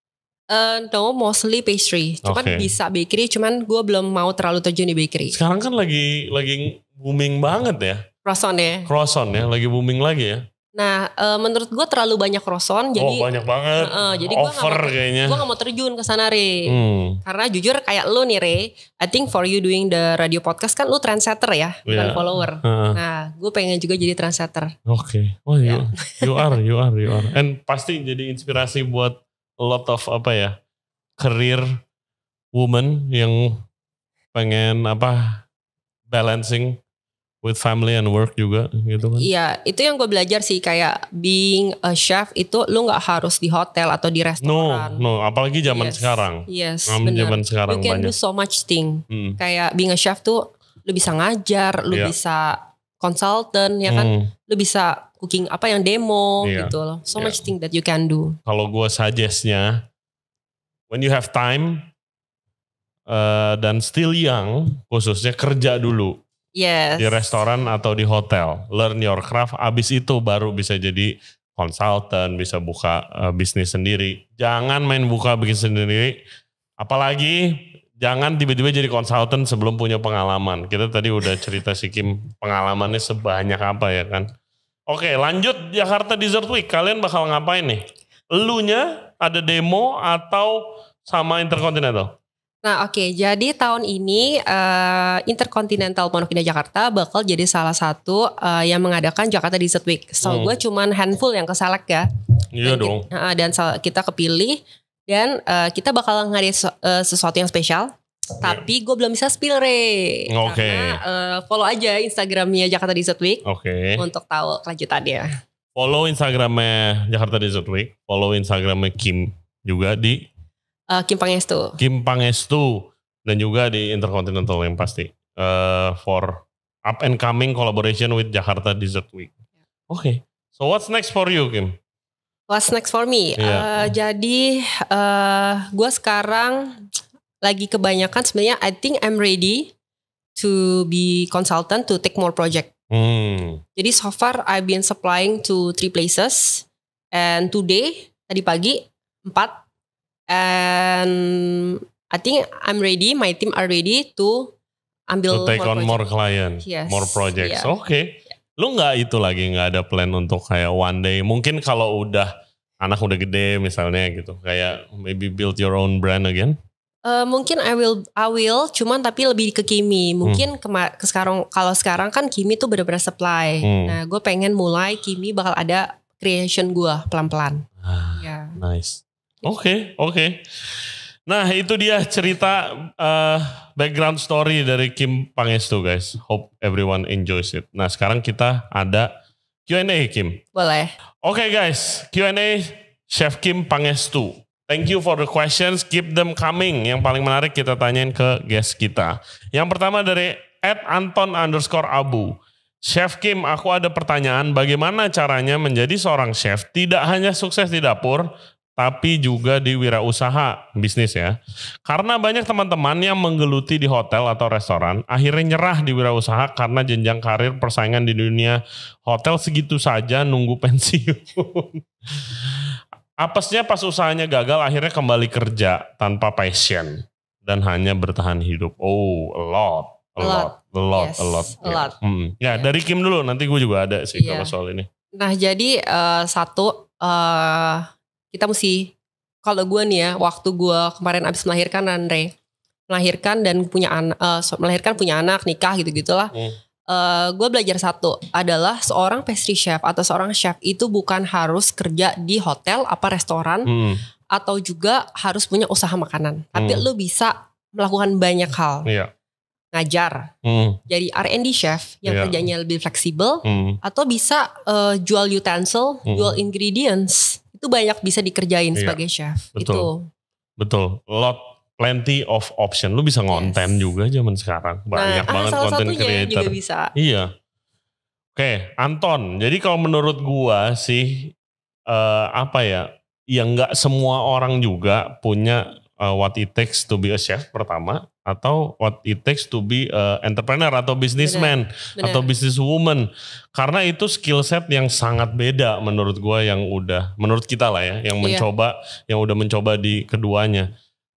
Uh, no, mostly pastry. Cuman okay. bisa bakery, cuman gue belum mau terlalu terjun di bakery. Sekarang kan lagi lagi booming banget ya Croissant ya. Croissant ya, lagi booming lagi ya. Nah, e, menurut gue terlalu banyak croissant, oh, jadi banyak banget. E, jadi gue gak mau, kayaknya. Gue gak mau terjun ke sana re, hmm. karena jujur kayak lu nih re, I think for you doing the radio podcast kan lu trendsetter ya, yeah. follower. Uh. Nah, gue pengen juga jadi trendsetter. Oke, okay. oh you, yeah. you are, you are, you are, and pasti jadi inspirasi buat a lot of apa ya, career woman yang pengen apa balancing with family and work juga gitu kan? Iya, itu yang gue belajar sih kayak being a chef itu lu nggak harus di hotel atau di restoran. No, no, apalagi zaman yes. sekarang. Yes, um, benar. Zaman sekarang you can banyak. do so much thing. Hmm. Kayak being a chef tuh lu bisa ngajar, lu yeah. bisa konsultan ya kan, hmm. lu bisa cooking apa yang demo yeah. gitu loh. So yeah. much thing that you can do. Kalau gue suggestnya, when you have time uh, dan still young, khususnya kerja dulu yes. di restoran atau di hotel. Learn your craft, abis itu baru bisa jadi konsultan, bisa buka uh, bisnis sendiri. Jangan main buka bisnis sendiri, apalagi jangan tiba-tiba jadi konsultan sebelum punya pengalaman. Kita tadi udah cerita si Kim pengalamannya sebanyak apa ya kan. Oke lanjut Jakarta Desert Week, kalian bakal ngapain nih? Elunya ada demo atau sama Intercontinental? Nah oke, okay. jadi tahun ini uh, Intercontinental Pondok Indah Jakarta bakal jadi salah satu uh, yang mengadakan Jakarta Desert Week. So hmm. gue cuman handful yang kesalak ya. Iya dan dong. Kita, uh, dan kita kepilih dan uh, kita bakal ngadain uh, sesuatu yang spesial. Okay. Iya. Tapi gue belum bisa spill re. Oke. Okay. uh, follow aja Instagramnya Jakarta Desert Week. Oke. Okay. Untuk tahu kelanjutannya. Follow Instagramnya Jakarta Desert Week. Follow Instagramnya Kim juga di Uh, eh, Kim Pangestu. Kim Pangestu dan juga di Intercontinental yang pasti uh, for up and coming collaboration with Jakarta Desert Week. Oke, okay. so what's next for you, Kim? What's next for me? Yeah. Iya. Uh, jadi uh, eh, gue sekarang lagi kebanyakan sebenarnya I think I'm ready to be consultant to take more project. Hmm. Jadi so far I've been supplying to three places and today tadi pagi empat and I think I'm ready. My team are ready to ambil to take more on project. more client, yes. more projects. Yeah. Oke, okay. yeah. lu nggak itu lagi nggak ada plan untuk kayak one day. Mungkin kalau udah anak udah gede misalnya gitu, kayak maybe build your own brand again. Uh, mungkin I will I will cuman tapi lebih ke Kimi. Hmm. Mungkin hmm. kema ke sekarang kalau sekarang kan Kimi tuh benar-benar supply. Hmm. Nah, gue pengen mulai Kimi bakal ada creation gue pelan-pelan. Ah, ya. Nice. Oke, okay, oke. Okay. Nah itu dia cerita uh, background story dari Kim Pangestu guys. Hope everyone enjoys it. Nah sekarang kita ada Q&A Kim. Boleh. Oke okay, guys, Q&A Chef Kim Pangestu. Thank you for the questions. Keep them coming. Yang paling menarik kita tanyain ke guest kita. Yang pertama dari at Anton underscore Abu. Chef Kim, aku ada pertanyaan bagaimana caranya menjadi seorang chef tidak hanya sukses di dapur, tapi juga di wirausaha bisnis ya. Karena banyak teman-teman yang menggeluti di hotel atau restoran, akhirnya nyerah di wirausaha karena jenjang karir persaingan di dunia hotel segitu saja nunggu [LAUGHS] pensiun. Apesnya pas usahanya gagal akhirnya kembali kerja tanpa passion dan hanya bertahan hidup. Oh, a lot, a lot, a lot, a lot. Yes, lot. yeah. Hmm. Ya, yeah. dari Kim dulu nanti gue juga ada sih yeah. kalau soal ini. Nah, jadi uh, satu uh, kita mesti kalau gue nih ya waktu gue kemarin abis melahirkan Andre melahirkan dan punya anak uh, eh, melahirkan punya anak nikah gitu gitulah hmm. uh, eh, gue belajar satu adalah seorang pastry chef atau seorang chef itu bukan harus kerja di hotel apa restoran hmm. atau juga harus punya usaha makanan tapi hmm. lo bisa melakukan banyak hal yeah. ngajar hmm. jadi R&D chef yang yeah. kerjanya lebih fleksibel hmm. atau bisa uh, jual utensil hmm. jual ingredients itu banyak bisa dikerjain iya. sebagai chef. Gitu. Betul. Itu. Betul. Lot plenty of option. Lu bisa ngonten yes. juga zaman sekarang. Nah, banyak nah, banget konten ah, ya creator. Juga bisa. Iya. Oke, okay, Anton. Jadi kalau menurut gua sih uh, apa ya? yang nggak semua orang juga punya uh, what it takes to be a chef pertama atau what it takes to be a entrepreneur atau businessman bener, bener. atau businesswoman karena itu skill set yang sangat beda menurut gue yang udah menurut kita lah ya yang mencoba iya. mencoba yang udah mencoba di keduanya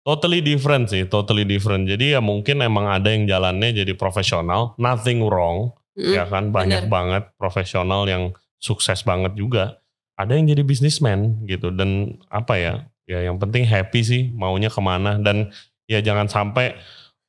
totally different sih totally different jadi ya mungkin emang ada yang jalannya jadi profesional nothing wrong mm, ya kan banyak bener. banget profesional yang sukses banget juga ada yang jadi businessman gitu dan apa ya ya yang penting happy sih maunya kemana dan ya jangan sampai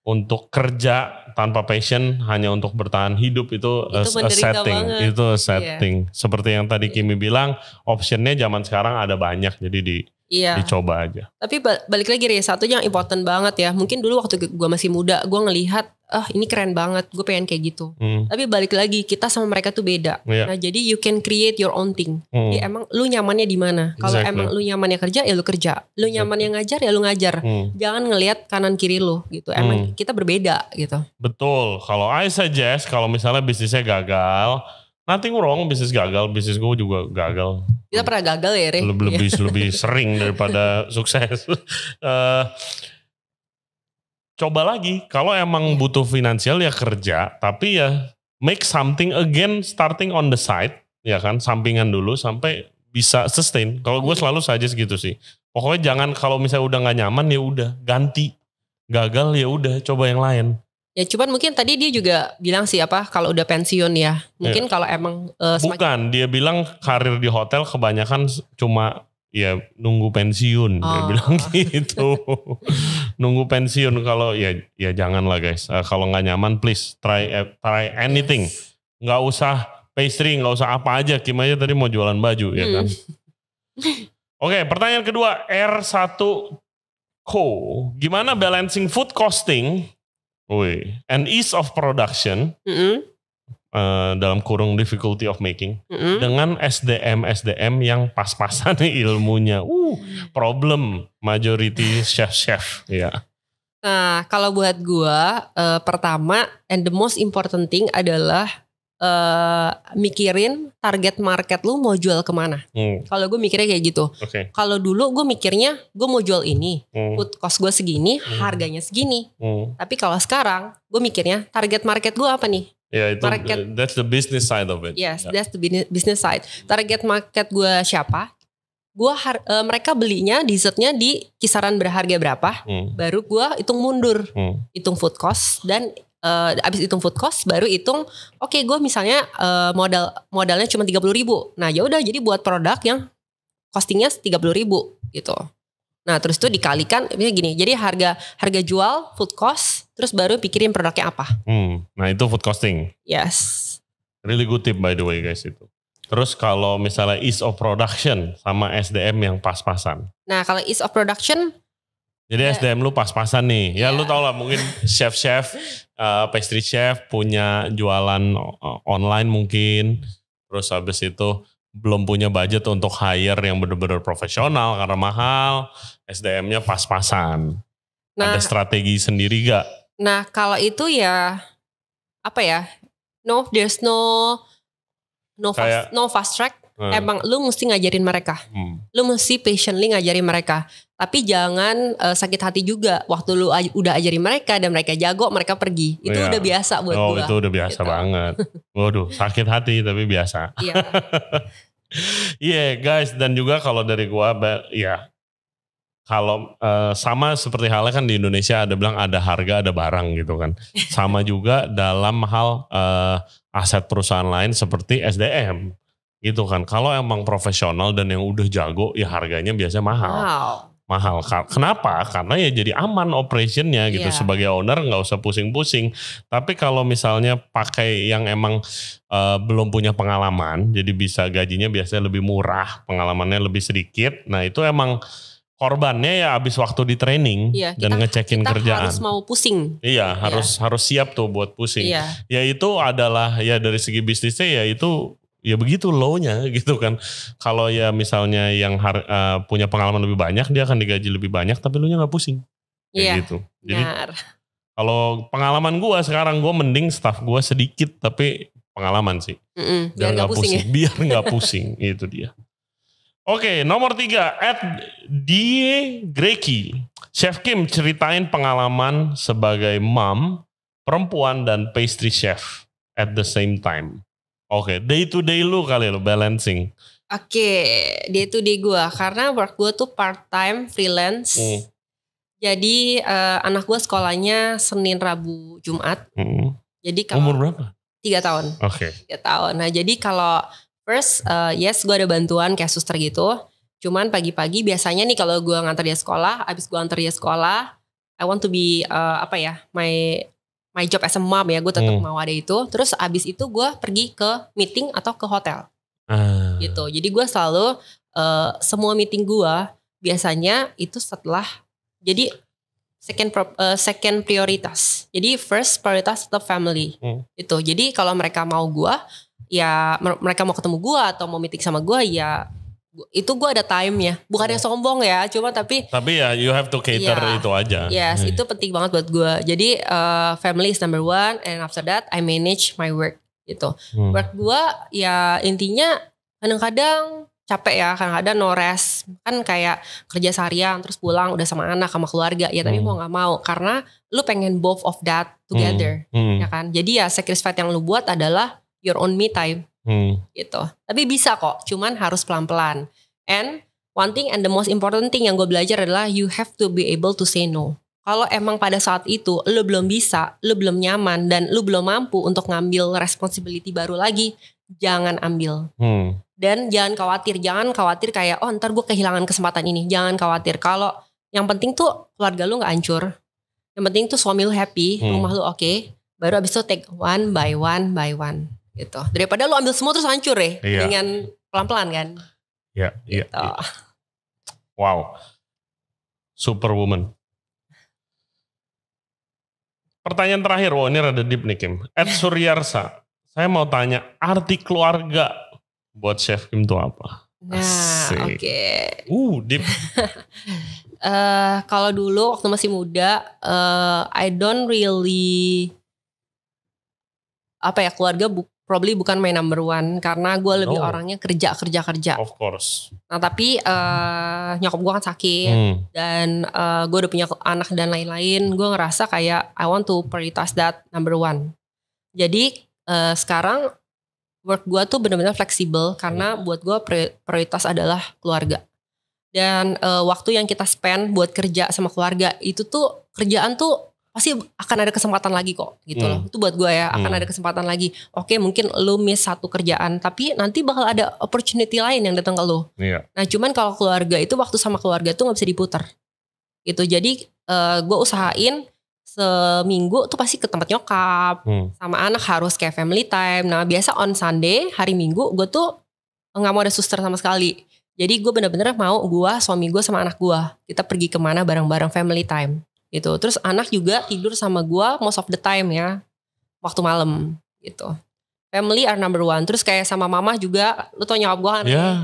untuk kerja tanpa passion hanya untuk bertahan hidup itu, itu a, a setting banget. itu a iya. setting yeah. seperti yang tadi iya. Kimi bilang optionnya zaman sekarang ada banyak jadi di Iya. Dicoba aja. Tapi balik lagi ya satu yang important banget ya. Mungkin dulu waktu gue masih muda, gue ngelihat, ah oh, ini keren banget, gue pengen kayak gitu. Hmm. Tapi balik lagi kita sama mereka tuh beda. Yeah. Nah jadi you can create your own thing. Hmm. Jadi emang lu nyamannya di mana? Kalau exactly. emang lu nyamannya kerja, ya lu kerja. Lu nyaman yang ngajar, ya lu ngajar. Hmm. Jangan ngelihat kanan kiri lu gitu. Emang hmm. kita berbeda gitu. Betul. Kalau I suggest kalau misalnya bisnisnya gagal Nanti wrong bisnis gagal, bisnis gue juga gagal. Kita pernah gagal ya, Re? Lebih lebih, iya. lebih [LAUGHS] sering daripada sukses. uh, [LAUGHS] coba lagi, kalau emang butuh finansial ya kerja, tapi ya make something again starting on the side, ya kan, sampingan dulu sampai bisa sustain. Kalau gue selalu saja segitu sih. Pokoknya jangan kalau misalnya udah nggak nyaman ya udah ganti, gagal ya udah coba yang lain Ya cuman mungkin tadi dia juga bilang sih apa kalau udah pensiun ya. Mungkin yeah. kalau emang uh, Bukan, dia bilang karir di hotel kebanyakan cuma ya nunggu pensiun oh. dia bilang [LAUGHS] gitu. nunggu pensiun kalau ya ya janganlah guys. Uh, kalau nggak nyaman please try eh, try anything. nggak usah pastry, nggak usah apa aja. Kim aja tadi mau jualan baju hmm. ya kan. Hmm. Oke, okay, pertanyaan kedua R1 Co. Gimana balancing food costing Wih. And ease of production mm -hmm. uh, dalam kurung difficulty of making mm -hmm. dengan SDM SDM yang pas-pasan [LAUGHS] ilmunya. Uh, problem majority chef-chef. Ya. Yeah. Nah, kalau buat gua uh, pertama and the most important thing adalah uh, mikirin target market lu mau jual kemana. Hmm. Kalau gue mikirnya kayak gitu. Okay. Kalau dulu gue mikirnya gue mau jual ini, hmm. food cost gue segini, hmm. harganya segini. Hmm. Tapi kalau sekarang gue mikirnya target market gue apa nih? Yeah, itu, market, that's the business side of it. Yes, yeah. that's the business side. Target market gue siapa? Gua uh, mereka belinya dessertnya di kisaran berharga berapa? Hmm. Baru gue hitung mundur, hmm. hitung food cost dan uh, abis hitung food cost baru hitung oke okay, gue misalnya uh, modal modalnya cuma tiga puluh ribu nah ya udah jadi buat produk yang costingnya tiga puluh ribu gitu nah terus itu dikalikan misalnya gini jadi harga harga jual food cost terus baru pikirin produknya apa hmm, nah itu food costing yes really good tip by the way guys itu Terus kalau misalnya ease of production sama SDM yang pas-pasan. Nah kalau ease of production jadi yeah. SDM lu pas-pasan nih. Ya yeah. lu tau lah mungkin chef-chef, uh, pastry chef punya jualan online mungkin. Terus habis itu belum punya budget untuk hire yang bener-bener profesional karena mahal. SDM-nya pas-pasan. Nah, Ada strategi sendiri gak? Nah kalau itu ya apa ya? No, there's no no Kayak, fast, no fast track. Hmm. Emang lu mesti ngajarin mereka. Hmm. Lu mesti patiently ngajarin mereka. Tapi jangan uh, sakit hati juga waktu lu aj udah ajarin mereka dan mereka jago, mereka pergi. Itu yeah. udah biasa buat oh, gua. itu udah biasa gitu. banget. [LAUGHS] Waduh, sakit hati tapi biasa. Iya. [LAUGHS] Yeah. yeah, guys, dan juga kalau dari gua ya yeah. kalau uh, sama seperti halnya kan di Indonesia ada bilang ada harga, ada barang gitu kan. [LAUGHS] sama juga dalam hal uh, aset perusahaan lain seperti SDM gitu kan. Kalau emang profesional dan yang udah jago ya harganya biasanya mahal. Wow mahal. Kenapa? Karena ya jadi aman operationnya gitu. Yeah. Sebagai owner nggak usah pusing-pusing. Tapi kalau misalnya pakai yang emang uh, belum punya pengalaman, jadi bisa gajinya biasanya lebih murah, pengalamannya lebih sedikit. Nah itu emang korbannya ya abis waktu di training iya, dan ngecekin kita kerjaan. harus mau pusing. Iya, iya, harus harus siap tuh buat pusing. Iya. Ya itu adalah ya dari segi bisnisnya ya itu ya begitu low-nya gitu kan. Kalau ya misalnya yang har, uh, punya pengalaman lebih banyak dia akan digaji lebih banyak tapi lu nya nggak pusing. ya Yeah, gitu. Jadi kalau pengalaman gua sekarang gua mending staff gua sedikit tapi pengalaman sih. Mm -mm, biar nggak pusing, pusing. Ya? Biar nggak [LAUGHS] pusing itu dia. Oke, okay, nomor tiga at Die Greki. Chef Kim ceritain pengalaman sebagai mom, perempuan dan pastry chef at the same time. Oke, okay. day to day lu kali lo balancing. Oke, okay. day to day gue karena work gue tuh part time freelance. Hmm. Jadi uh, anak gue sekolahnya Senin, Rabu, Jumat. Hmm. Jadi kalau umur berapa? Tiga tahun. Oke. Okay. Tiga tahun. Nah jadi kalau first uh, yes gue ada bantuan kayak suster gitu. Cuman pagi-pagi biasanya nih kalau gue nganter dia sekolah, abis gue nganter dia sekolah, I want to be uh, apa ya, my my job as a mom ya gue tetap hmm. mau ada itu terus abis itu gue pergi ke meeting atau ke hotel ah. gitu jadi gue selalu uh, semua meeting gue biasanya itu setelah jadi second uh, second prioritas jadi first prioritas tetap family hmm. itu jadi kalau mereka mau gue ya mereka mau ketemu gue atau mau meeting sama gue ya itu gue ada time ya bukannya sombong ya cuma tapi tapi ya you have to cater yeah, itu aja yes hmm. itu penting banget buat gue jadi uh, family is number one and after that I manage my work gitu hmm. work gue ya intinya kadang-kadang capek ya kadang-kadang no rest kan kayak kerja seharian terus pulang udah sama anak sama keluarga ya tapi hmm. mau nggak mau karena lu pengen both of that together hmm. Hmm. ya kan jadi ya sacrifice yang lu buat adalah your own me time Hmm. Gitu. Tapi bisa kok, cuman harus pelan-pelan. And one thing and the most important thing yang gue belajar adalah you have to be able to say no. Kalau emang pada saat itu lo belum bisa, lo belum nyaman dan lo belum mampu untuk ngambil responsibility baru lagi, jangan ambil. Hmm. Dan jangan khawatir, jangan khawatir kayak oh ntar gue kehilangan kesempatan ini. Jangan khawatir. Kalau yang penting tuh keluarga lo nggak hancur, yang penting tuh suami lo happy, hmm. rumah lo oke. Okay, baru abis itu take one by one by one gitu daripada lu ambil semua terus hancur ya iya. dengan pelan-pelan kan iya iya, gitu. iya wow superwoman pertanyaan terakhir wow ini rada deep nih Kim Ed Suryarsa saya mau tanya arti keluarga buat Chef Kim itu apa Nah, oke. Okay. Uh, deep. uh, [LAUGHS] kalau dulu waktu masih muda, uh, I don't really apa ya keluarga bu, probably bukan main number one karena gue lebih no. orangnya kerja kerja kerja. Of course. Nah tapi uh, nyokap gue kan sakit hmm. dan uh, eh, gue udah punya anak dan lain-lain. Gue ngerasa kayak I want to prioritize that number one. Jadi uh, sekarang work gue tuh benar-benar fleksibel karena hmm. buat gue prioritas adalah keluarga dan uh, waktu yang kita spend buat kerja sama keluarga itu tuh kerjaan tuh pasti akan ada kesempatan lagi kok gitu hmm. loh. Itu buat gue ya, akan hmm. ada kesempatan lagi. Oke, mungkin lu miss satu kerjaan, tapi nanti bakal ada opportunity lain yang datang ke lu. Yeah. Nah, cuman kalau keluarga itu waktu sama keluarga tuh nggak bisa diputar. Gitu. Jadi uh, eh, gue usahain seminggu tuh pasti ke tempat nyokap, hmm. sama anak harus kayak family time. Nah, biasa on Sunday, hari Minggu gue tuh nggak mau ada suster sama sekali. Jadi gue bener-bener mau gue, suami gue sama anak gue, kita pergi kemana bareng-bareng family time gitu terus anak juga tidur sama gue most of the time ya waktu malam gitu family are number one terus kayak sama mama juga lu tau nyokap gue kan? yeah.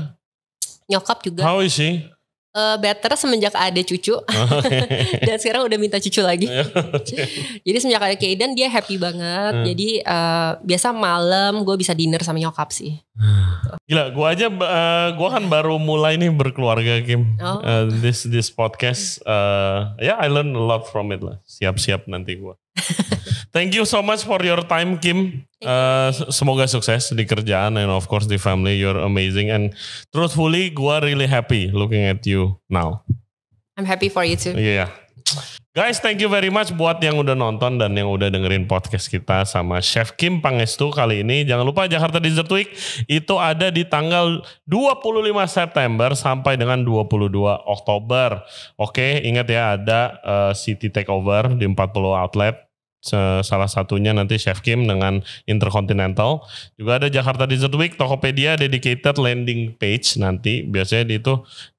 nyokap juga how is she uh, better semenjak ada cucu oh, [LAUGHS] dan sekarang udah minta cucu lagi [LAUGHS] jadi semenjak ada Kaiden dia happy banget hmm. jadi uh, biasa malam gue bisa dinner sama nyokap sih hmm. gila gue aja uh, eh, gue kan baru mulai nih berkeluarga Kim oh. uh, this this podcast uh, ya yeah, I learn a lot from it lah siap-siap nanti gue [LAUGHS] Thank you so much for your time, Kim. Uh, semoga sukses di kerjaan and of course di family. You're amazing and truthfully, gua really happy looking at you now. I'm happy for you too. Yeah. Guys, thank you very much buat yang udah nonton dan yang udah dengerin podcast kita sama Chef Kim Pangestu kali ini. Jangan lupa Jakarta Dessert Week itu ada di tanggal 25 September sampai dengan 22 Oktober. Oke, ingat ya ada uh, City Takeover di 40 outlet salah satunya nanti Chef Kim dengan Intercontinental. Juga ada Jakarta Dessert Week, Tokopedia dedicated landing page nanti. Biasanya di itu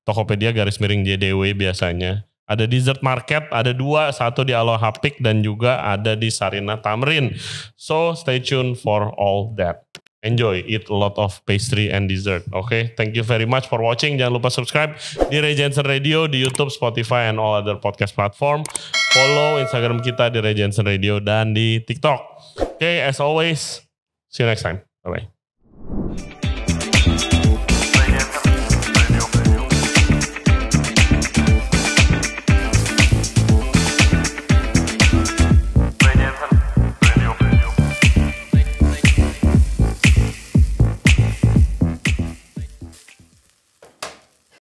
Tokopedia garis miring JDW biasanya. Ada dessert market, ada dua, satu di Aloha Peak dan juga ada di Sarina Tamrin. So stay tuned for all that enjoy, eat a lot of pastry and dessert. Oke, okay? thank you very much for watching. Jangan lupa subscribe di Regensen Radio di YouTube, Spotify, and all other podcast platform. Follow Instagram kita di Regensen Radio dan di TikTok. Oke, okay, as always, see you next time. Bye bye.